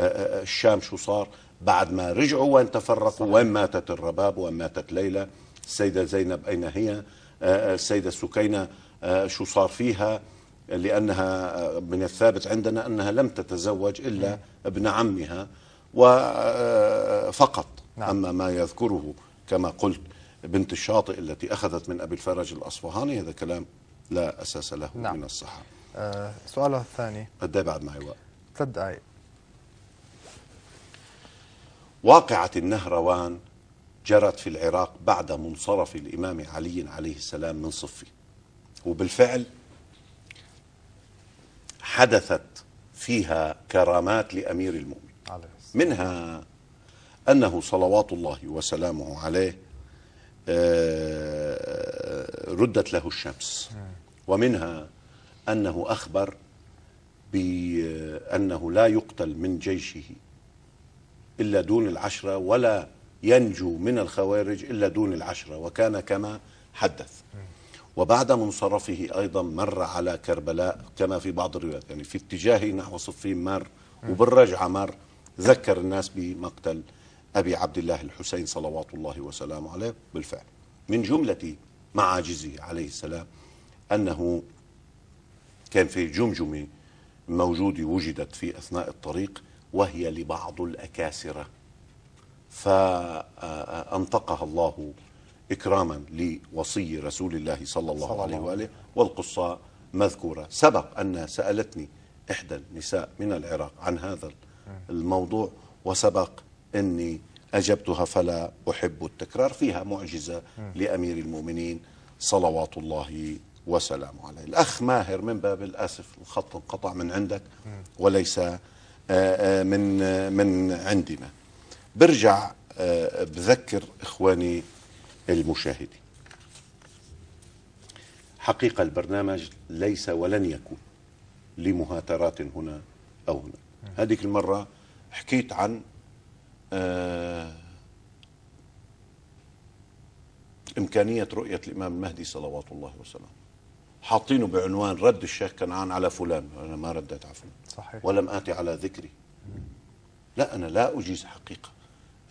Speaker 2: آه، آه، الشام شو صار بعد ما رجعوا وين تفرقوا وين ماتت الرباب وين ماتت ليلى السيده زينب اين هي السيده سكينه آه، شو صار فيها لأنها آه، من الثابت عندنا أنها لم تتزوج إلا ابن عمها وفقط آه، نعم. أما ما يذكره كما قلت بنت الشاطئ التي أخذت من أبي الفرج الأصفهاني هذا كلام لا أساس له نعم. من
Speaker 1: الصحة أه سؤاله الثاني قد بعد معي وقت ثلاث دقائق
Speaker 2: واقعة النهروان جرت في العراق بعد منصرف الإمام علي عليه السلام من صفه وبالفعل حدثت فيها كرامات لأمير المؤمنين منها أنه صلوات الله وسلامه عليه آه، ردت له الشمس نعم. ومنها أنه أخبر بأنه آه، لا يقتل من جيشه إلا دون العشرة ولا ينجو من الخوارج إلا دون العشرة وكان كما حدث نعم. وبعد منصرفه أيضا مر على كربلاء كما في بعض الروايات يعني في اتجاهه نحو صفين مر وبالرجعة مر ذكر الناس بمقتل أبي عبد الله الحسين صلوات الله وسلامه عليه بالفعل من جملة معاجزه عليه السلام أنه كان في جمجمة موجودة وجدت في أثناء الطريق وهي لبعض الأكاسرة فأنطقها الله إكراما لوصي رسول الله صلى الله صلى عليه وآله والقصة مذكورة سبق أن سألتني إحدى النساء من العراق عن هذا الموضوع وسبق أني أجبتها فلا أحب التكرار فيها معجزة لأمير المؤمنين صلوات الله وسلامه عليه الأخ ماهر من باب الأسف الخط انقطع من عندك وليس آه، آه، من آه، من عندنا برجع بذكر إخواني المشاهدين حقيقة البرنامج ليس ولن يكون لمهاترات هنا أو هنا هذيك المرة حكيت عن آه، إمكانية رؤية الإمام المهدي صلوات الله وسلامه حاطينه بعنوان رد الشيخ كنعان على فلان أنا ما ردت على فلان صحيح. ولم آتي على ذكري لا أنا لا أجيز حقيقة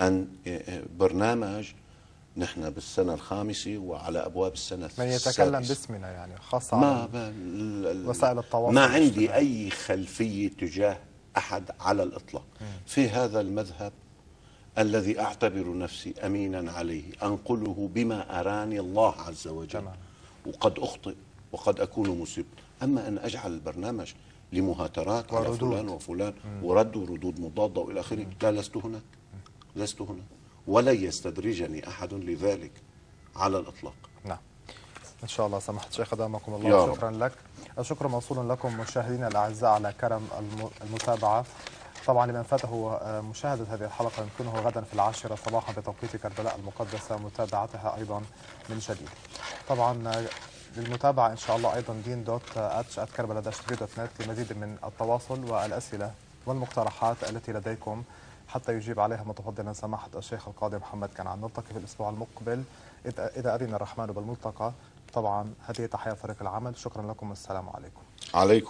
Speaker 2: أن آه، آه، برنامج نحن بالسنة الخامسة وعلى أبواب السنة من يتكلم
Speaker 1: باسمنا يعني خاصة ما وسائل التواصل ما عندي أي
Speaker 2: خلفية تجاه أحد على الإطلاق م. في هذا المذهب الذي أعتبر نفسي أمينا عليه أنقله بما أراني الله عز وجل تمام. وقد أخطئ وقد أكون مصيب أما أن أجعل البرنامج لمهاترات وردود. على فلان وفلان م. ورد وردود مضادة وإلى آخره لا لست هناك لست هناك ولن يستدرجني أحد لذلك على الإطلاق
Speaker 1: نعم ان شاء الله سمحت شيخ دامكم الله شكرا لك الشكر موصول لكم مشاهدينا الاعزاء على كرم المتابعه طبعا لمن فاته آه، مشاهده هذه الحلقه يمكنه غدا في العاشره صباحا بتوقيت كربلاء المقدسه متابعتها ايضا من جديد طبعا آه، للمتابعه ان شاء الله ايضا دين دوت اتش آه، ات كربلاء دوت نت لمزيد من التواصل والاسئله والمقترحات التي لديكم حتى يجيب عليها متفضلا سماحة الشيخ القاضي محمد كنعان نلتقي في الأسبوع المقبل إذا أذن الرحمن بالملتقى طبعا هذه تحية فريق العمل شكرا لكم والسلام عليكم عليكم